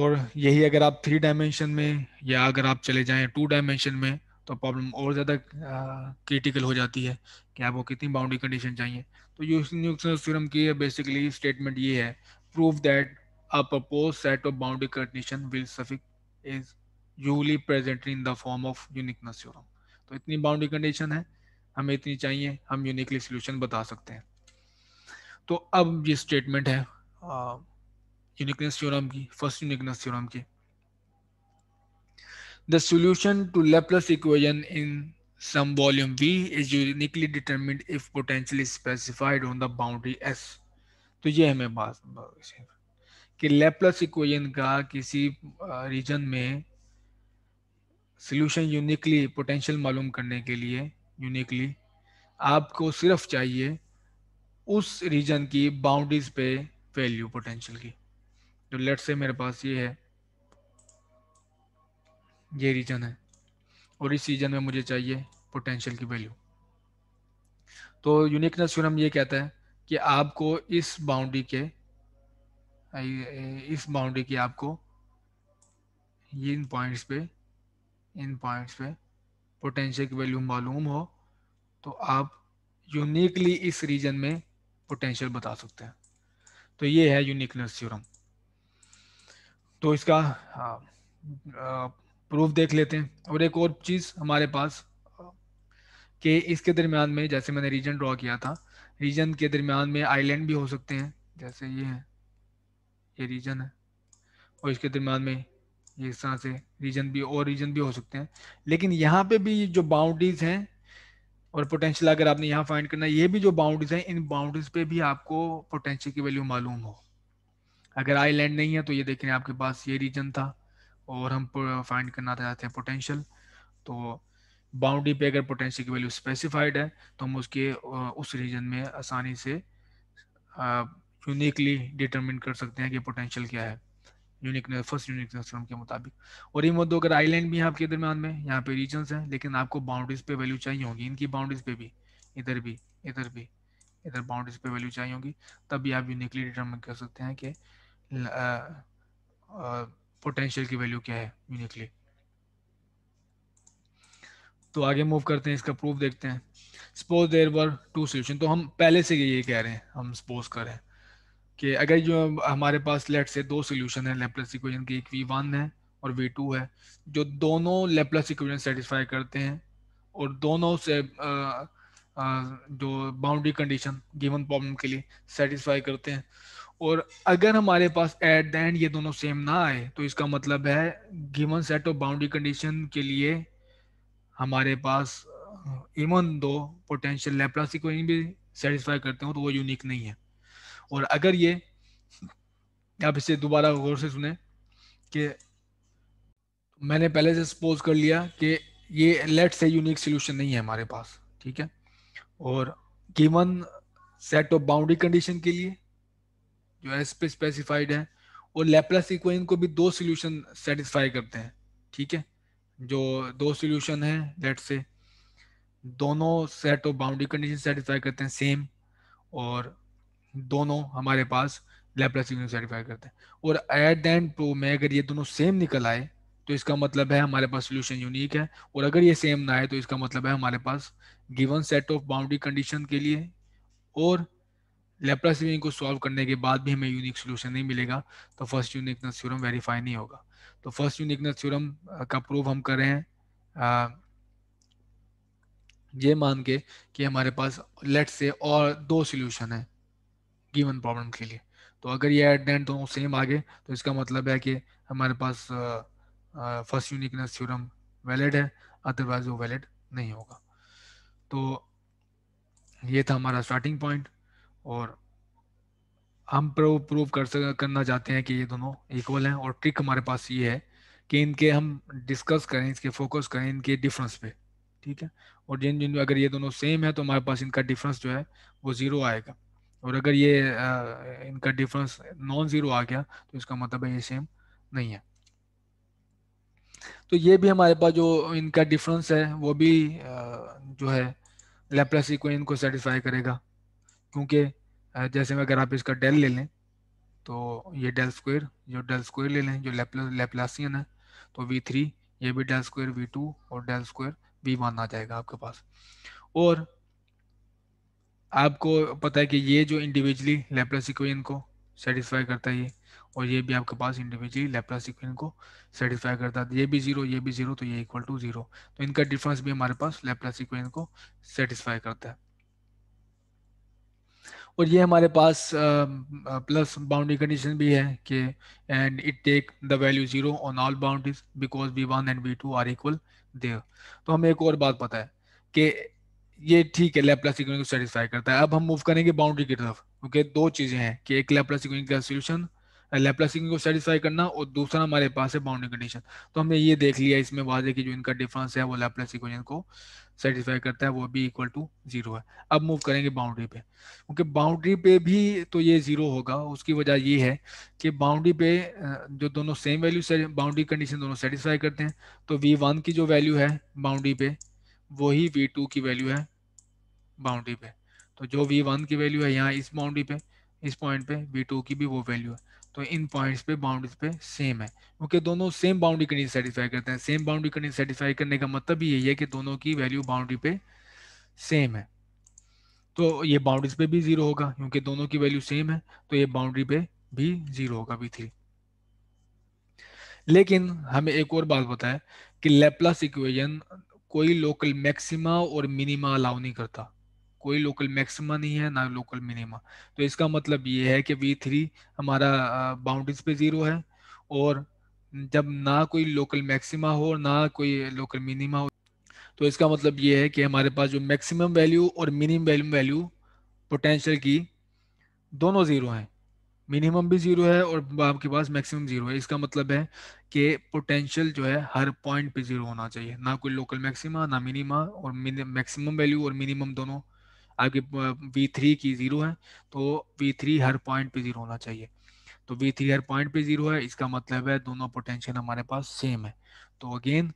और यही अगर आप थ्री डायमेंशन में या अगर आप चले जाएं टू डायमेंशन में तो प्रॉब्लम और ज़्यादा क्रिटिकल हो जाती है कि आपको कितनी बाउंड्री कंडीशन चाहिए तो यूसम की बेसिकली स्टेटमेंट ये है proof that a propose set of boundary condition will suffice is usually present in the form of uniqueness theorem तो इतनी बाउंड्री कंडीशन है हमें इतनी चाहिए हम यूनिकली सोल्यूशन बता सकते हैं तो अब ये स्टेटमेंट है यूनिकनेस थ्योरम की फर्स्ट यूनिकनेस थ्योरम की the solution to Laplace equation in some volume V is uniquely determined if potential specified on the boundary S तो ये हमें बात कि लेप्लस इक्वेशन का किसी रीजन में सोल्यूशन यूनिकली पोटेंशियल मालूम करने के लिए यूनिकली आपको सिर्फ चाहिए उस रीजन की बाउंड्रीज पे वैल्यू पोटेंशियल की तो लेट से मेरे पास ये है ये रीजन है और इस रीजन में मुझे चाहिए पोटेंशियल की वैल्यू तो यूनिकनेस थ्योरम ये कहता है कि आपको इस बाउंड्री के इस बाउंड्री की आपको इन पॉइंट्स पे इन पॉइंट्स पे पोटेंशियल की वैल्यू मालूम हो तो आप यूनिकली इस रीजन में पोटेंशियल बता सकते हैं तो ये है यूनिकनेस थ्योरम तो इसका प्रूफ हाँ, देख लेते हैं और एक और चीज़ हमारे पास कि इसके दरमियान में जैसे मैंने रीजन ड्रॉ किया था रीजन के दरमियान में आइलैंड भी हो सकते हैं जैसे ये है ये रीजन है और इसके दरमियान में एक तरह से रीजन भी और रीजन भी हो सकते हैं लेकिन यहाँ पे भी जो बाउंड्रीज हैं और पोटेंशियल अगर आपने यहाँ फाइंड करना है ये भी जो बाउंड्रीज हैं इन बाउंड्रीज पे भी आपको पोटेंशियल की वैल्यू मालूम हो अगर आईलैंड नहीं है तो ये देख रहे हैं आपके पास ये रीजन था और हम फाइंड करना चाहते हैं पोटेंशियल तो बाउंड्री पे अगर पोटेंशियल की वैल्यू स्पेसिफाइड है तो हम उसके उस रीजन में आसानी से यूनिकली डिटरमिन कर सकते हैं कि पोटेंशियल क्या है यूनिकनेस फर्स्ट यूनिकनेस थ्योरम के मुताबिक और इन मुद्दों अगर आइलैंड भी है आपके दरमियान में यहाँ पे रीजन्स हैं लेकिन आपको बाउंड्रीज पे वैल्यू चाहिए होगी इनकी बाउंड्रीज पे भी इधर भी इधर भी इधर बाउंड्रीज पे वैल्यू चाहिए होगी तभी आप यूनिकली डिटर्मन कर सकते हैं कि पोटेंशियल की वैल्यू क्या है यूनिकली तो आगे मूव करते हैं इसका प्रूफ देखते हैं suppose there were two solution तो हम पहले से ये कह रहे हैं हम सपोज करें कि अगर जो हमारे पास लेट से दो सोल्यूशन है लेप्लस इक्वेशन की एक वी वन है और वी टू है जो दोनों लेप्लस इक्वेशन सेटिस्फाई करते हैं और दोनों से आ, आ, जो बाउंड्री कंडीशन गिवन प्रॉब्लम के लिए सेटिस्फाई करते हैं और अगर हमारे पास एट द एंड ये दोनों सेम ना आए तो इसका मतलब है given set of boundary condition के लिए हमारे पास इवन दो पोटेंशियल लेप्लस इक्वेशन भी सेटिस्फाई करते हो तो वो यूनिक नहीं है और अगर ये आप इसे दोबारा गौर से सुने कि मैंने पहले से सपोज कर लिया कि ये लेट से यूनिक सोल्यूशन नहीं है हमारे पास ठीक है और given set of boundary condition के लिए जो एस पे स्पेसिफाइड है और लेप्लस इक्वेशन को भी दो सोल्यूशन सेटिस्फाई करते हैं ठीक है जो दो सोल्यूशन है लेट से दोनों set of boundary condition satisfy करते हैं सेम और दोनों हमारे पास लेप्लासियन सेटिस्फाई करते हैं और एट द एंड प्रो में अगर ये दोनों सेम निकल आए तो इसका मतलब है हमारे पास सोल्यूशन यूनिक है और अगर ये सेम ना आए तो इसका मतलब है हमारे पास given set of boundary condition के लिए और लेप्रासिविंग को सॉल्व करने के बाद भी हमें यूनिक सोल्यूशन नहीं मिलेगा तो फर्स्ट यूनिकनेस थ्योरम वेरीफाई नहीं होगा तो फर्स्ट यूनिकनेस थ्योरम का प्रूफ हम कर रहे हैं ये मान के कि हमारे पास लेट से और दो सोल्यूशन है गिवन प्रॉब्लम के लिए तो अगर ये एट द दोनों सेम आ गए तो इसका मतलब है कि हमारे पास फर्स्ट यूनिकनेस थ्योरम वैलिड है अदरवाइज वो वैलिड नहीं होगा तो ये था हमारा स्टार्टिंग पॉइंट और हम प्रूव प्रूव कर सक करना चाहते हैं कि ये दोनों इक्वल हैं और ट्रिक हमारे पास ये है कि इनके हम डिस्कस करें इसके फोकस करें इनके डिफरेंस पे ठीक है और जिन जिन अगर ये दोनों सेम है तो हमारे पास इनका डिफरेंस जो है वो ज़ीरो आएगा और अगर ये इनका डिफरेंस नॉन ज़ीरो आ गया तो इसका मतलब है ये सेम नहीं है तो ये भी हमारे पास जो इनका डिफरेंस है वो भी जो है लेप्लस इक्वेशन को सेटिस्फाई करेगा क्योंकि जैसे में अगर आप इसका डेल ले लें तो ये डेल स्क्वायर जो डेल स्क्वायर ले लें जो लेप्लासियन है तो वी थ्री ये भी डेल स्क्वायर वी टू और डेल स्क्वायर वी वन आ जाएगा आपके पास और आपको पता है कि ये जो इंडिविजुअली लेप्लस इक्वेशन को सेटिस्फाई करता है ये और ये भी आपके पास इंडिविजुअली लेप्लस इक्वेशन को सेटिस्फाई करता है ये भी जीरो ये भी जीरो तो ये इक्वल टू जीरो तो इनका डिफरेंस भी हमारे पास लेप्लस इक्वेशन को सेटिस्फाई करता है और ये हमारे पास प्लस बाउंड्री कंडीशन भी है कि and it take the value zero on all boundaries because V one and V two are equal there तो हमें एक और बात पता है कि ये ठीक है लेप्लास इक्वेशन को सेटिस्फाई करता है अब हम मूव करेंगे बाउंड्री की तरफ ओके दो चीजें हैं कि एक लेप्लास इक्वेशन का सोल्यूशन लेप्लास इक्वेशन को सेटिस्फाई करना और दूसरा हमारे पास है बाउंड्री कंडीशन तो हमने ये देख लिया इसमें वाजे की जो इनका डिफरेंस है वो लेप्लास इक्वेशन को सेटिस्फाई करता है वो भी इक्वल टू जीरो है अब मूव करेंगे बाउंड्री पे ओके बाउंड्री पे भी तो ये जीरो होगा उसकी वजह ये है कि बाउंड्री पे जो दोनों सेम वैल्यू बाउंड्री कंडीशन दोनों सेटिस्फाई करते हैं तो वी वन की जो वैल्यू है बाउंड्री पे वही वी टू की वैल्यू है बाउंड्री पे तो जो वी वन की वैल्यू है यहाँ इस बाउंड्री पे इस पॉइंट पे वी टू की भी वो वैल्यू है तो इन पॉइंट्स पे बाउंड्रीज पे सेम है क्योंकि दोनों सेम बाउंड्री कंडीशन सेटिस्फाई करते हैं सेम बाउंड्री कंडीशन सेटिस्फाई करने का मतलब यही है कि दोनों की वैल्यू बाउंड्री पे सेम है तो ये बाउंड्रीज पे भी जीरो होगा क्योंकि दोनों की वैल्यू सेम है तो ये बाउंड्री पे भी जीरो होगा वी थ्री लेकिन हमें एक और बात बताया कि लेप्लास इक्वेशन कोई लोकल मैक्सिमा और मिनिमा अलाउ नहीं करता कोई लोकल मैक्सिमा नहीं है ना लोकल मिनिमा तो इसका मतलब ये है कि वी थ्री हमारा बाउंड्रीज पे जीरो है और जब ना कोई लोकल मैक्सिमा हो ना कोई लोकल मिनिमा हो तो इसका मतलब ये है कि हमारे पास जो मैक्सिमम वैल्यू और मिनिमम वैल्यू वैल्यू पोटेंशियल की दोनों ज़ीरो हैं मिनिमम भी ज़ीरो है और आपके पास मैक्सिमम ज़ीरो है इसका मतलब है कि पोटेंशियल जो है हर पॉइंट पे ज़ीरो होना चाहिए ना कोई लोकल मैक्सिमा ना मिनिमा और मैक्सिमम वैल्यू और मिनिमम दोनों आपकी वी थ्री की ज़ीरो है तो वी थ्री हर पॉइंट पे ज़ीरो होना चाहिए तो वी थ्री हर पॉइंट पे ज़ीरो है इसका मतलब है दोनों पोटेंशियल हमारे पास सेम है तो again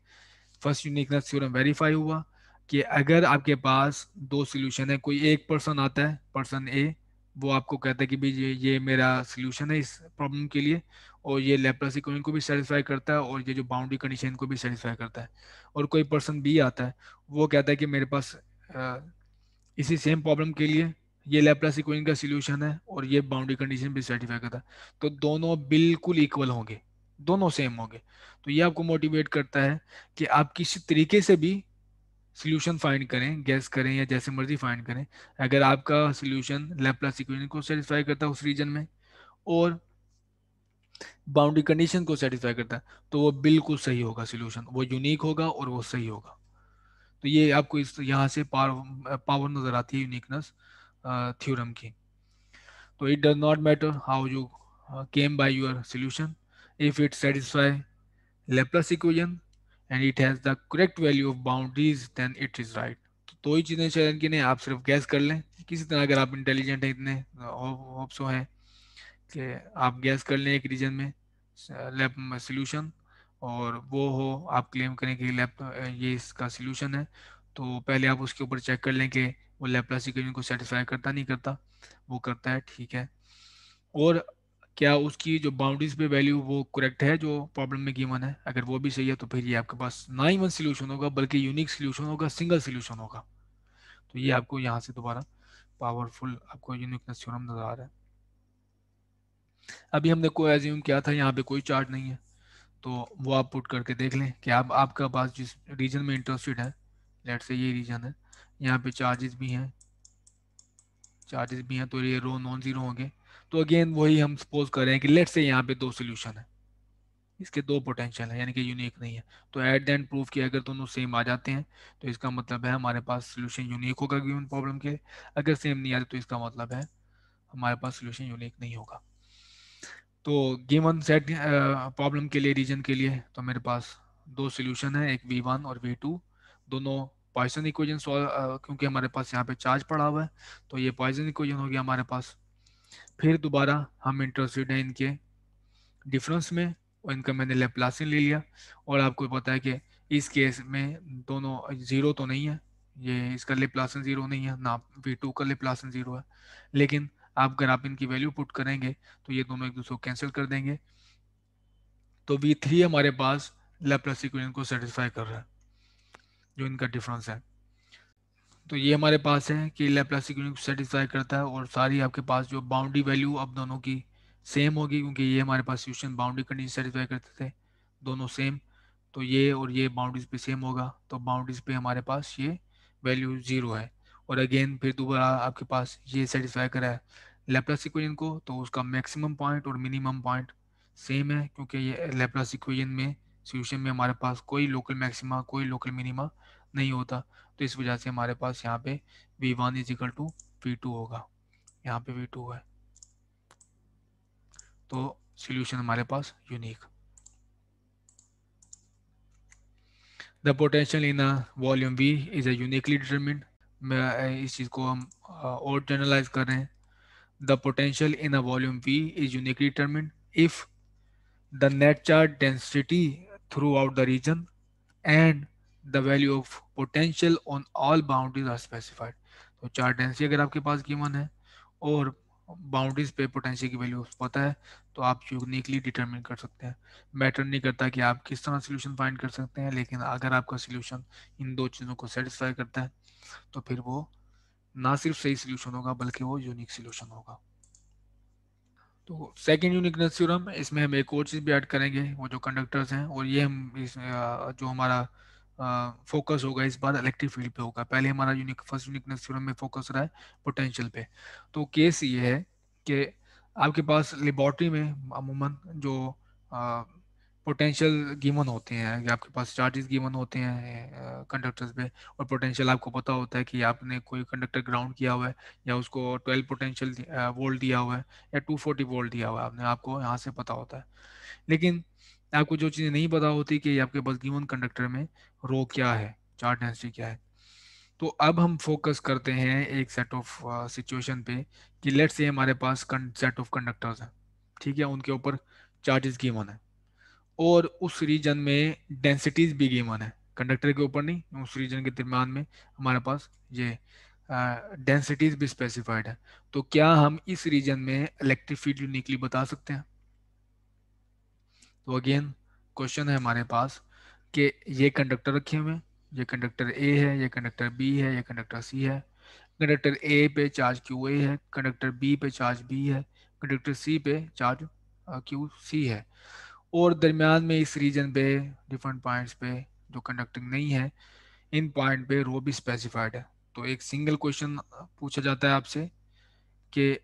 first uniqueness theorem verify हुआ कि अगर आपके पास दो सोल्यूशन है कोई एक पर्सन आता है पर्सन ए वो आपको कहता है कि भाई ये ये मेरा सोल्यूशन है इस प्रॉब्लम के लिए और ये लेप्लस इक्वेशन को भी सेटिस्फाई करता है और ये जो बाउंड्री कंडीशन को भी सेटिस्फाई करता है और कोई पर्सन बी आता है वो कहता है कि मेरे पास इसी सेम प्रॉब्लम के लिए ये लेप्लास इक्वेशन का सोल्यूशन है और ये बाउंड्री कंडीशन भी सेटिस्फाई करता है तो दोनों बिल्कुल इक्वल होंगे दोनों सेम होंगे तो ये आपको मोटिवेट करता है कि आप किसी तरीके से भी सोल्यूशन फाइंड करें गैस करें या जैसे मर्जी फाइंड करें अगर आपका सोल्यूशन लेप्लास इक्वेशन को सेटिस्फाई करता है उस रीजन में और बाउंड्री कंडीशन को सेटिस्फाई करता है तो वो बिल्कुल सही होगा सोल्यूशन वो यूनिक होगा और वो सही होगा तो ये आपको इस यहाँ से पावर पावर नज़र आती है यूनिकनेस थ्योरम की तो it does not matter how you came by your solution if it satisfy Laplace equation and it has the correct value of boundaries then it is right तो ही चीज़ें challenge की नहीं आप सिर्फ गैस कर लें किसी तरह अगर आप इंटेलिजेंट हैं इतने होप्सो हैं कि आप गैस कर लें एक रीजन में सोल्यूशन और वो हो आप क्लेम करें कि लैप ये इसका सोल्यूशन है तो पहले आप उसके ऊपर चेक कर लें कि वो लेप्लास इक्वेशन को सेटिस्फाई करता नहीं करता वो करता है ठीक है और क्या उसकी जो बाउंड्रीज पे वैल्यू वो करेक्ट है जो प्रॉब्लम में गिवन है अगर वो भी सही है तो फिर ये आपके पास ना ही वन सोल्यूशन होगा बल्कि यूनिक सोल्यूशन होगा सिंगल सोल्यूशन होगा तो ये आपको यहाँ से दोबारा पावरफुल आपको यूनिकनेस थ्योरम नज़र आ रहा है अभी हमने को एज्यूम किया था यहाँ पे कोई चार्ट नहीं है तो वो आप पुट करके देख लें कि आप आपका पास जिस रीजन में इंटरेस्टेड है लेट से ये रीजन है यहाँ पे चार्जेस भी हैं चार्जेस भी हैं तो ये रो नॉन ज़ीरो होंगे तो अगेन वही हम सपोज कर रहे हैं कि लेट से यहाँ पे दो सोल्यूशन है इसके दो पोटेंशियल है यानी कि यूनिक नहीं है तो एट द एंड प्रूफ कि अगर दोनों सेम आ जाते हैं तो इसका मतलब है हमारे पास सोल्यूशन यूनिक होगा प्रॉब्लम के अगर सेम नहीं आते तो इसका मतलब है हमारे पास सोल्यूशन यूनिक नहीं होगा तो गिवन सेट प्रॉब्लम के लिए रीजन के लिए तो मेरे पास दो सोल्यूशन है एक वी वन और वी टू दोनों पॉइसन इक्वेजन सॉल्व क्योंकि हमारे पास यहाँ पे चार्ज पड़ा हुआ है तो ये पॉइसन इक्वेजन हो गया हमारे पास फिर दोबारा हम इंटरेस्टेड हैं इनके डिफरेंस में और इनका मैंने लेप्लासिन ले लिया और आपको पता है कि इस केस में दोनों ज़ीरो तो नहीं है ये इसका लेप्लासिन ज़ीरो नहीं है ना वी टू का लेप्लासिन ज़ीरो है लेकिन आप अगर आप इनकी वैल्यू पुट करेंगे तो ये दोनों एक दूसरे को कैंसिल कर देंगे तो वी थ्री हमारे पास लेप्लस इक्वेशन को सेटिस्फाई कर रहा है जो इनका डिफरेंस है तो ये हमारे पास है कि लेप्लस इक्वेशन को सेटिस्फाई करता है और सारी आपके पास जो बाउंड्री वैल्यू अब दोनों की सेम होगी क्योंकि ये हमारे पास सिचुएशन बाउंड्री कंडीशन सेटिस्फाई करते थे दोनों सेम तो ये और ये बाउंड्रीज पे सेम होगा तो बाउंड्रीज पे हमारे पास ये वैल्यू ज़ीरो है और अगेन फिर दोबारा आपके पास ये सेटिस्फाई करा है लेप्लस इक्वेशन को तो उसका मैक्सिमम पॉइंट और मिनिमम पॉइंट सेम है क्योंकि ये लेप्लस इक्वेशन में सोल्यूशन में हमारे पास कोई लोकल मैक्सिमा कोई लोकल मिनिमा नहीं होता तो इस वजह से हमारे पास यहाँ पे V one is equal to V two होगा यहाँ पे वी टू है तो सोल्यूशन हमारे पास unique the potential in a volume V is a uniquely determined इस चीज़ को हम और जनरलाइज कर रहे हैं the potential in a volume V is uniquely determine if the net charge density throughout the region and the value of potential on all boundaries are specified तो charge density अगर आपके पास given है और boundaries पे potential की value पता है तो आप यूनिकली डिटरमिन कर सकते हैं मैटर नहीं करता कि आप किस तरह सोल्यूशन फाइंड कर सकते हैं लेकिन अगर आपका सोल्यूशन इन दो चीज़ों को सेटिस्फाई करता है तो फिर वो ना सिर्फ सही सोल्यूशन होगा बल्कि वो यूनिक सोल्यूशन होगा तो सेकेंड यूनिकनेस थ्योरम इसमें हम एक और चीज़ भी ऐड करेंगे वो जो कंडक्टर्स हैं और ये हम इस जो हमारा फोकस होगा इस बार इलेक्ट्रिक फील्ड पे होगा पहले हमारा यूनिक फर्स्ट यूनिकनेस थ्योरम में फोकस रहा है पोटेंशियल पे तो केस ये है कि आपके पास लेबॉर्ट्री में अमूमन जो पोटेंशियल गिवन होते हैं कि आपके पास चार्जेस गिवन होते हैं कंडक्टर्स पे और पोटेंशियल आपको पता होता है कि आपने कोई कंडक्टर ग्राउंड किया हुआ है या उसको 12 पोटेंशियल वोल्ट दिया हुआ है या 240 वोल्ट दिया हुआ है आपने आपको यहाँ से पता होता है लेकिन आपको जो चीज़ें नहीं पता होती कि आपके बस गिवन कंडक्टर में रो क्या है चार्ज डेंसिटी क्या है तो अब हम फोकस करते हैं एक सेट ऑफ सिचुएशन पे कि लेट से हमारे पास सेट ऑफ कंडक्टर्स हैं ठीक है उनके ऊपर चार्जेस गिवन है और उस रीजन में डेंसिटीज भी गिवन है कंडक्टर के ऊपर नहीं उस रीजन के दरम्यान में हमारे पास ये डेंसिटीज uh, भी स्पेसिफाइड है तो क्या हम इस रीजन में इलेक्ट्रिक फील्ड यूनिकली बता सकते हैं तो अगेन क्वेश्चन है हमारे पास कि ये कंडक्टर रखे हुए हैं ये कंडक्टर ए है ये कंडक्टर बी है ये कंडक्टर सी है कंडक्टर ए पे चार्ज क्यू ए है कंडक्टर बी पे चार्ज बी है कंडक्टर सी पे चार्ज क्यू सी है और दरमियान में इस रीजन पे डिफरेंट पॉइंट्स पे जो कंडक्टिंग नहीं है इन पॉइंट पे रो भी स्पेसिफाइड है तो एक सिंगल क्वेश्चन पूछा जाता है आपसे कि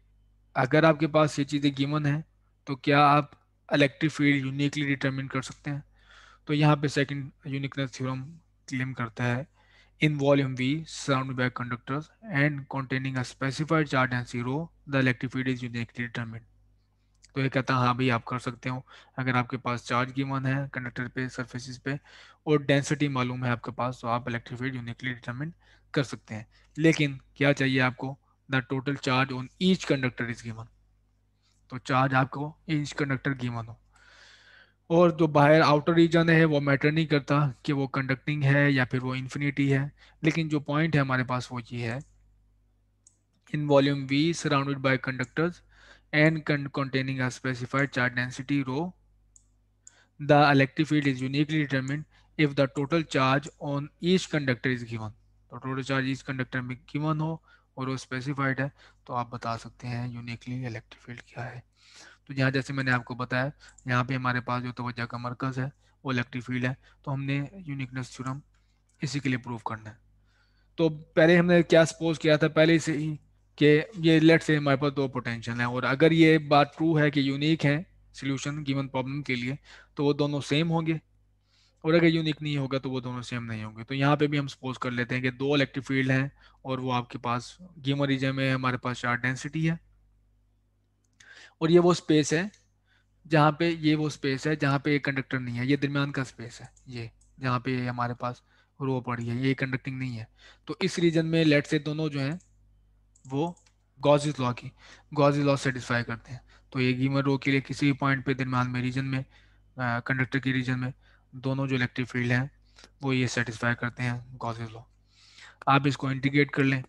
अगर आपके पास ये चीज़ें गिवन है तो क्या आप इलेक्ट्रिक फील्ड यूनिकली डिटरमिन कर सकते हैं तो यहाँ पे सेकंड यूनिकनेस थ्योरम क्लेम करता है in volume V surround by conductors and containing a specified charge and rho, the electric field is uniquely determine तो ये कहता है हाँ भाई आप कर सकते हो अगर आपके पास चार्ज की गिवन है कंडक्टर पे सर्फेसिस पे और डेंसिटी मालूम है आपके पास तो आप इलेक्ट्रिक फील्ड यूनिकली डिटरमिन कर सकते हैं लेकिन क्या चाहिए आपको the total charge on each conductor is given तो चार्ज आपको इंच कंडक्टर गिवन हो और जो बाहर आउटर रीजन है वो मैटर नहीं करता कि वो कंडक्टिंग है या फिर वो इन्फिनिटी है लेकिन जो पॉइंट है हमारे पास वो ये है in volume V surrounded by conductors and containing a specified charge density rho the electric field is uniquely determined if the total charge on each conductor is given तो टोटल चार्ज ईच कंडक्टर में given हो और वो specified है तो आप बता सकते हैं यूनिकली इलेक्ट्रिक फील्ड क्या है तो यहाँ जैसे मैंने आपको बताया यहाँ पे हमारे पास जो तोज्जा का मरकज़ है वो इलेक्ट्रिक फील्ड है तो हमने यूनिकनेस थ्योरम इसी के लिए प्रूव करना है तो पहले हमने क्या सपोज किया था पहले से ही कि ये लेट से हमारे पास दो पोटेंशियल हैं और अगर ये बात ट्रू है कि यूनिक है सोल्यूशन गिवन प्रॉब्लम के लिए तो वो दोनों सेम होंगे और अगर यूनिक नहीं होगा तो वो दोनों सेम नहीं होंगे तो यहाँ पे भी हम सपोज कर लेते हैं कि दो इलेक्ट्रिक फील्ड हैं और वो आपके पास गेमर रीजन में हमारे पास चार डेंसिटी है और ये वो स्पेस है जहाँ पे ये वो स्पेस है जहाँ पे एक कंडक्टर नहीं है ये दरमियान का स्पेस है ये जहाँ पे हमारे पास रो पड़ी है ये कंडक्टिंग नहीं है तो इस रीजन में लेट से दोनों जो हैं वो गॉजिज लॉ की गॉजिज लॉ सेटिस्फाई करते हैं तो ये गीमर रो के लिए किसी भी पॉइंट पे दरमियान में रीजन में कंडक्टर के रीजन में दोनों जो इलेक्ट्रिक फील्ड हैं वो ये सेटिस्फाई करते हैं गॉसेस लॉ आप इसको इंटीग्रेट कर लें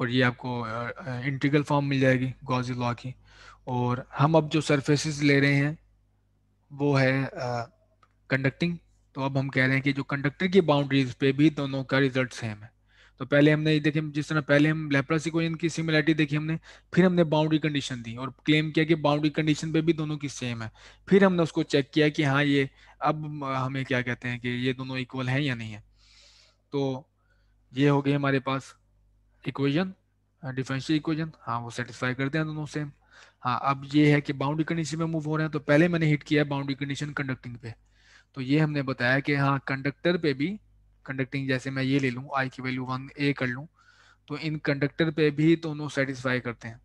और ये आपको इंटीग्रल फॉर्म मिल जाएगी गॉसेस लॉ की और हम अब जो सरफेसेस ले रहे हैं वो है कंडक्टिंग तो अब हम कह रहे हैं कि जो कंडक्टर की बाउंड्रीज पे भी दोनों का रिजल्ट सेम है तो पहले हमने देखिए जिस तरह पहले हम लेप्रासी इक्वेशन की सिमिलरिटी देखी हमने फिर हमने बाउंड्री कंडीशन दी और क्लेम किया कि बाउंड्री कंडीशन पे भी दोनों की सेम है फिर हमने उसको चेक किया कि हाँ ये अब हमें क्या कहते हैं कि ये दोनों इक्वल है या नहीं है तो ये हो गई हमारे पास इक्वेशन डिफरेंशियल इक्वेशन हाँ वो सेटिस्फाई करते हैं दोनों सेम हाँ अब ये है कि बाउंड्री कंडीशन में मूव हो रहे हैं तो पहले मैंने हिट किया बाउंड्री कंडीशन कंडक्टिंग पे तो ये हमने बताया कि हाँ कंडक्टर पे भी कंडक्टिंग जैसे मैं ये ले लूँ आई की वैल्यू वन ए कर लूँ तो इन कंडक्टर पे भी दोनों सेटिस्फाई करते हैं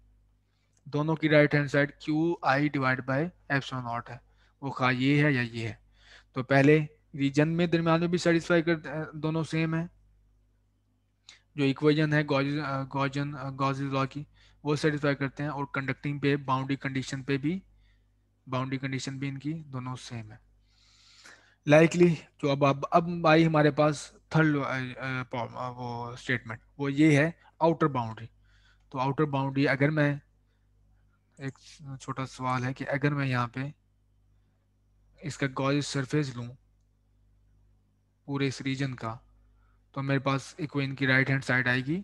दोनों की right hand side Q I divide by epsilon naught है वो खा ये है या ये है तो पहले रीजन में दरम्यान में भी सेटिस्फाई कर दोनों सेम है जो इक्वेजन है गॉजन गॉजिज लॉ की वो सेटिस्फाई करते हैं और कंडक्टिंग पे बाउंड्री कंडीशन पे भी बाउंड्री कंडीशन भी इनकी दोनों सेम है लाइकली जो अब अब अब आई हमारे पास थर्ड uh, uh, uh, वो स्टेटमेंट वो ये है आउटर बाउंड्री तो आउटर बाउंड्री अगर मैं एक छोटा सवाल है कि अगर मैं यहाँ पे इसका गॉज सरफेस लूँ पूरे इस रीजन का तो मेरे पास इक्वेन की राइट हैंड साइड आएगी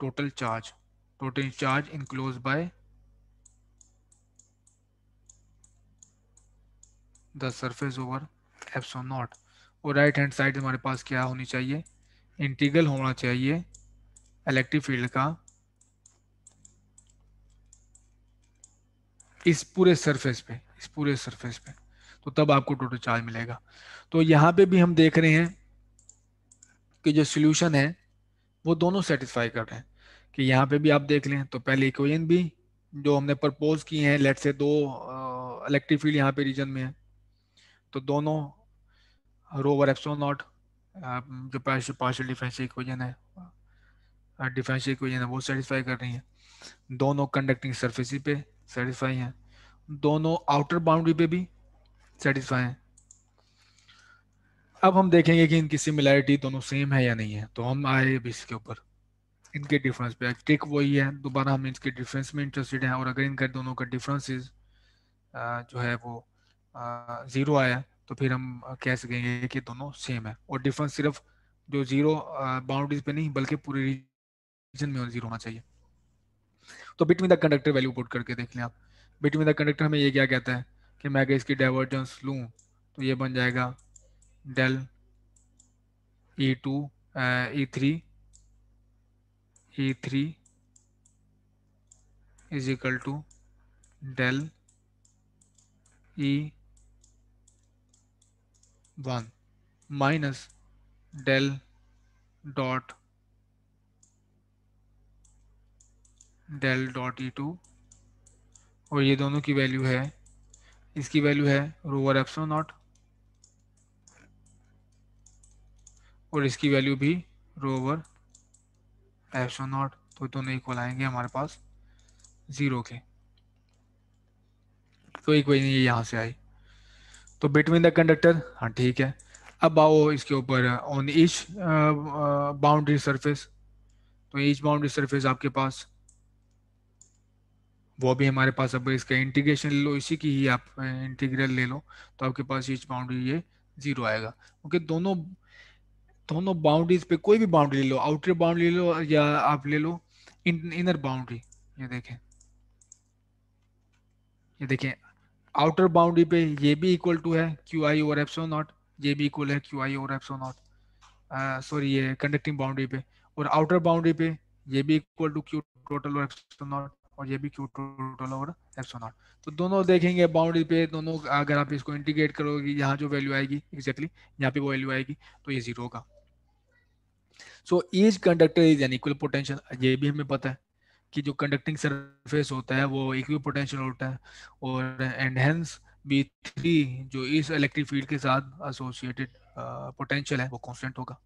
total charge total charge enclose by the surface over so naught और राइट हैंड साइड हमारे पास क्या होनी चाहिए इंटीग्रल होना चाहिए इलेक्ट्रिक फील्ड का इस पूरे सरफेस पे इस पूरे सरफेस पे तो तब आपको टोटल चार्ज मिलेगा तो यहाँ पे भी हम देख रहे हैं कि जो सोल्यूशन है वो दोनों सेटिस्फाई कर रहे हैं कि यहाँ पे भी आप देख लें तो पहले इक्वेशन भी जो हमने प्रपोज किए हैं लेट से दो इलेक्ट्रिक फील्ड यहाँ पे रीजन में है तो दोनों रो ओवर एप्सिलॉन नॉट जो पार्शियल डिफेंस इक्वेजन है डिफेंस इक्वेजन है वो सेटिस्फाई कर रही है दोनों कंडक्टिंग सरफेस पे सेटिस्फाई हैं दोनों आउटर बाउंड्री पे भी सेटिस्फाई हैं अब हम देखेंगे कि इनकी सिमिलैरिटी दोनों सेम है या नहीं है तो हम आए अभी इसके ऊपर इनके डिफरेंस पे ट्रिक वही है दोबारा हम इनके डिफरेंस में इंटरेस्टेड हैं और अगर इनका दोनों का डिफरेंसेस जो है वो ज़ीरो आया तो फिर हम कह सकेंगे कि दोनों सेम है और डिफरेंस सिर्फ जो ज़ीरो बाउंड्रीज पे नहीं बल्कि पूरे रीजन में ज़ीरो होना चाहिए तो between the conductor value put करके देख लें आप बिटवीन द कंडक्टर हमें ये क्या कहता है कि मैं अगर इसकी डाइवर्जेंस लूँ तो ये बन जाएगा del E two E three E three is equal to del E one minus del dot del dot E two और ये दोनों की वैल्यू है इसकी वैल्यू है रोवर एप्सो नॉट और इसकी वैल्यू भी रोवर एप्सो नॉट तो दोनों इक्वल आएंगे हमारे पास ज़ीरो के तो वही ये यहाँ से आई तो बिटवीन द कंडक्टर हाँ ठीक है अब आओ इसके ऊपर ऑन ईच बाउंड्री सरफेस तो ईच बाउंड्री सरफेस आपके पास वो भी हमारे पास अब इसका इंटीग्रेशन ले लो इसी की ही आप इंटीग्रल uh, ले लो तो आपके पास ईच बाउंड्री ये जीरो आएगा ओके दोनों दोनों बाउंड्रीज पे कोई भी बाउंड्री ले लो आउटर बाउंड्री ले लो या आप ले लो इनर बाउंड्री ये देखें ये देखें आउटर बाउंड्री पे ये भी इक्वल टू है Q I over so naught ये भी इक्वल है Q I over so naught sorry ये कंडक्टिंग बाउंड्री पे और आउटर बाउंड्री पे ये भी इक्वल टू क्यू टोटल और सो नॉट और ये भी क्यू टोटल और सो नॉट तो दोनों देखेंगे बाउंड्री पे दोनों अगर आप इसको इंटीग्रेट करोगे यहाँ जो वैल्यू आएगी एग्जैक्टली exactly, यहाँ पे वो वैल्यू आएगी तो ये जीरो होगा so each conductor is an equal potential ये भी हमें पता है कि जो कंडक्टिंग सरफेस होता है वो इक्वी पोटेंशियल होता है और एंड हेंस बी थ्री जो इस इलेक्ट्रिक फील्ड के साथ एसोसिएटेड पोटेंशियल है वो कॉन्स्टेंट होगा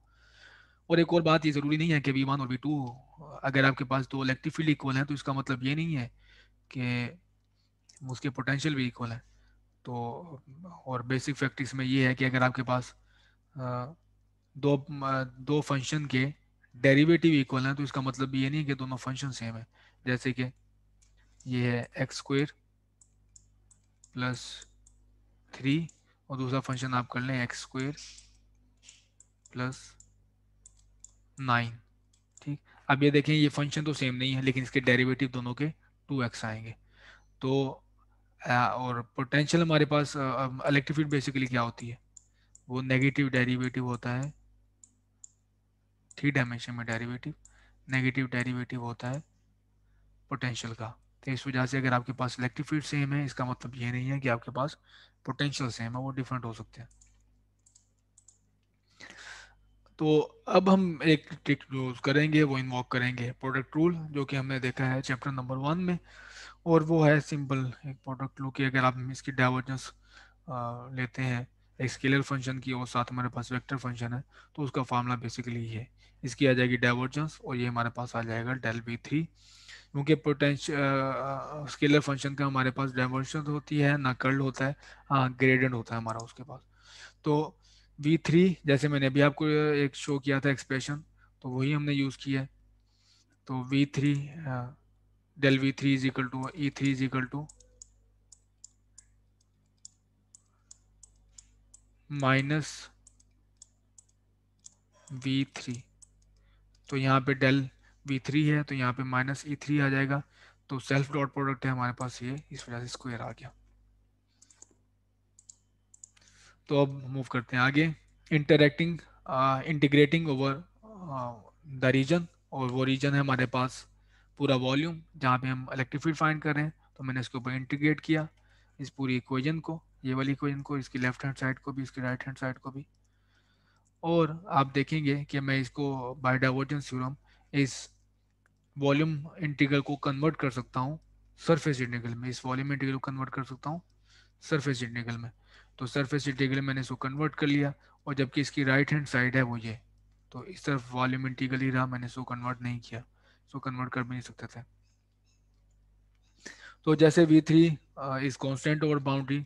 और एक और बात ये ज़रूरी नहीं है कि वी वन और वी टू अगर आपके पास दो इलेक्ट्रिक फील्ड इक्वल है तो इसका मतलब ये नहीं है कि उसके पोटेंशियल भी इक्वल है तो और बेसिक फैक्ट इसमें ये है कि अगर आपके पास दो दो फंक्शन के डेरिवेटिव इक्वल है तो इसका मतलब ये नहीं कि दोनों फंक्शन सेम है जैसे कि ये है एक्स स्क्वेयर प्लस थ्री और दूसरा फंक्शन आप कर लें एक्स स्क्वेयर प्लस नाइन ठीक अब ये देखें ये फंक्शन तो सेम नहीं है लेकिन इसके डेरिवेटिव दोनों के टू एक्स आएंगे तो और पोटेंशियल हमारे पास इलेक्ट्रिक बेसिकली क्या होती है वो नेगेटिव डेरिवेटिव होता है थ्री डायमेंशन में डेरिवेटिव नेगेटिव डेरिवेटिव होता है पोटेंशियल का तो इस वजह से अगर आपके पास इलेक्ट्रिक फील्ड सेम है इसका मतलब ये नहीं है कि आपके पास पोटेंशियल सेम है वो डिफरेंट हो सकते हैं तो अब हम एक ट्रिक यूज करेंगे वो इन्वॉल्व करेंगे प्रोडक्ट रूल जो कि हमने देखा है चैप्टर नंबर वन में और वो है सिंपल एक प्रोडक्ट रूल की अगर आप इसकी डाइवर्जेंस लेते हैं एक स्केलर फंक्शन की और साथ हमारे पास वेक्टर फंक्शन है तो उसका फार्मूला बेसिकली ये है इसकी आ जाएगी डाइवर्जेंस और ये हमारे पास आ जाएगा डेल बी थ्री क्योंकि पोटेंशियल स्केलर फंक्शन का हमारे पास डाइवर्जेंस होती है ना कर्ल होता है हाँ ग्रेडेंट होता है हमारा उसके पास तो वी थ्री जैसे मैंने अभी आपको एक शो किया था एक्सप्रेशन तो वही हमने यूज़ किया है तो V three del V three is equal to E three is equal to minus V three तो यहाँ पे डेल वी थ्री है तो यहाँ पे माइनस ई थ्री आ जाएगा तो सेल्फ डॉट प्रोडक्ट है हमारे पास ये इस वजह से स्क्वायर आ गया तो अब मूव करते हैं आगे interacting integrating over the region और वो रीजन है हमारे पास पूरा वॉल्यूम जहाँ पे हम इलेक्ट्रिक फील्ड फाइंड कर रहे हैं तो मैंने इसके ऊपर इंटीग्रेट किया इस पूरी इक्वेजन को ये वाली इक्वेजन को इसकी लेफ्ट हैंड साइड को भी इसकी राइट हैंड साइड को भी और आप देखेंगे कि मैं इसको बाय डाइवर्जेंस थ्योरम इस वॉल्यूम इंटीग्रल को कन्वर्ट कर सकता हूँ सरफेस इंटीग्रल में इस वॉल्यूम इंटीग्रल को कन्वर्ट कर सकता हूँ सरफेस इंटीग्रल में तो सरफेस इंटीग्रल मैंने इसको कन्वर्ट कर लिया और जबकि इसकी राइट हैंड साइड है वो ये तो इस तरफ वॉल्यूम इंटीग्रल ही रहा मैंने इसको कन्वर्ट नहीं किया इसको कन्वर्ट कर भी नहीं सकते थे तो जैसे V three is constant over boundary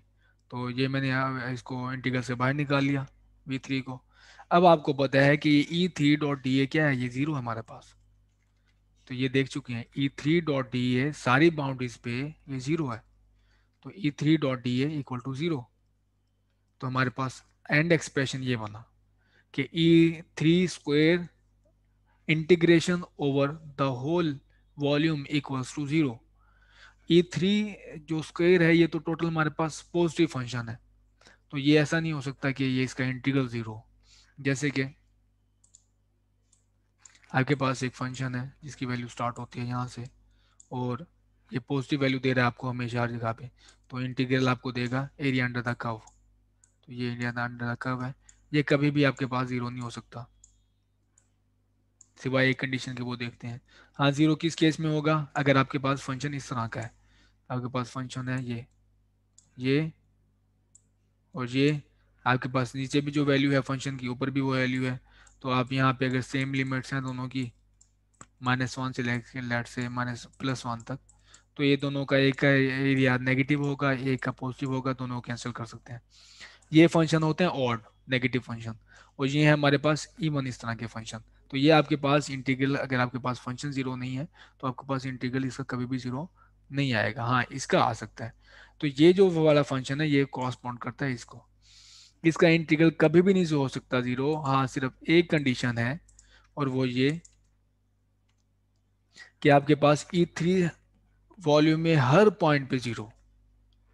तो ये मैंने इसको इंटीग्रल से बाहर निकाल लिया वी थ्री को अब आपको पता है कि E three dot D A क्या है ये जीरो हमारे पास तो ये देख चुके हैं E three dot D A सारी बाउंड्रीज पे ये जीरो है तो E three dot D A equal to zero तो हमारे पास एंड एक्सप्रेशन ये बना कि E three square integration over the whole volume equals to zero E three जो स्क्वेयर है ये तो टोटल हमारे पास पॉजिटिव फंक्शन है तो ये ऐसा नहीं हो सकता कि ये इसका इंटीग्रल ज़ीरो जैसे कि आपके पास एक फंक्शन है जिसकी वैल्यू स्टार्ट होती है यहाँ से और ये पॉजिटिव वैल्यू दे रहा है आपको हमेशा हर जगह पे तो इंटीग्रल आपको देगा एरिया अंडर द कव तो ये एरिया अंडर द कव है ये कभी भी आपके पास जीरो नहीं हो सकता सिवाय एक कंडीशन के वो देखते हैं हाँ जीरो किस केस में होगा अगर आपके पास फंक्शन इस तरह का है आपके पास फंक्शन है ये ये और ये आपके पास नीचे भी जो वैल्यू है फंक्शन की ऊपर भी वो वैल्यू है तो आप यहाँ पे अगर सेम लिमिट्स हैं दोनों की माइनस वन से let's say minus plus one तक तो ये दोनों का एक का एरिया नेगेटिव होगा एक का पॉजिटिव होगा दोनों कैंसिल कर सकते हैं ये फंक्शन होते हैं ऑड नेगेटिव फंक्शन और ये है हमारे पास इवन इस तरह के फंक्शन तो ये आपके पास इंटीग्रल अगर आपके पास फंक्शन जीरो नहीं है तो आपके पास इंटीग्रल इसका कभी भी जीरो नहीं आएगा हाँ इसका आ सकता है तो ये जो वाला फंक्शन है ये कॉरस्पॉन्ड करता है इसको इसका इंटीग्रल कभी भी नहीं हो सकता जीरो हाँ सिर्फ एक कंडीशन है और वो ये कि आपके पास ई थ्री वॉल्यूम में हर पॉइंट पे जीरो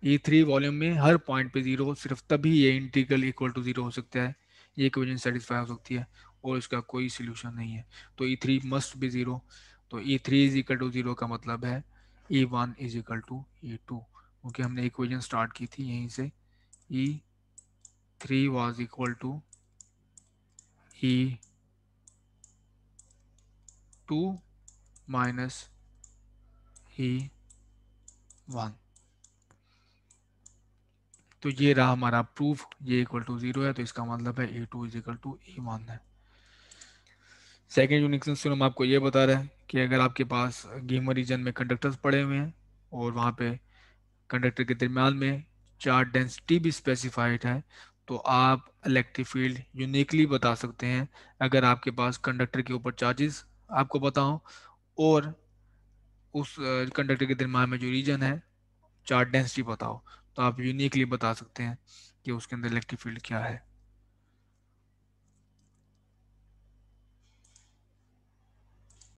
ई थ्री वॉल्यूम में हर पॉइंट पे जीरो सिर्फ तभी ये इंटीग्रल इक्वल टू जीरो हो सकता है ये क्वेश्चन सेटिस्फाई हो सकती है और इसका कोई सोल्यूशन नहीं है तो ई थ्री मस्ट भी ज़ीरो तो E three is equal to zero का मतलब है E one is equal to E two क्योंकि हमने इक्वेशन स्टार्ट की थी यहीं से E e equal was equal to minus e minus one e तो ये रहा हमारा प्रूफ ये इक्वल टू जीरो है तो इसका मतलब है A two is equal to E one है सेकेंड यूनिक्सन हम आपको ये बता रहे हैं कि अगर आपके पास गेमर रीजन में कंडक्टर्स पड़े हुए हैं और वहाँ पे कंडक्टर के दरम्यान में चार डेंसिटी भी स्पेसिफाइड है तो आप इलेक्ट्रिक फील्ड यूनिकली बता सकते हैं अगर आपके पास कंडक्टर के ऊपर चार्जेस आपको बताओ और उस कंडक्टर के दरम्यान में जो रीजन है चार्ज डेंसिटी बताओ तो आप यूनिकली बता सकते हैं कि उसके अंदर इलेक्ट्रिक फील्ड क्या है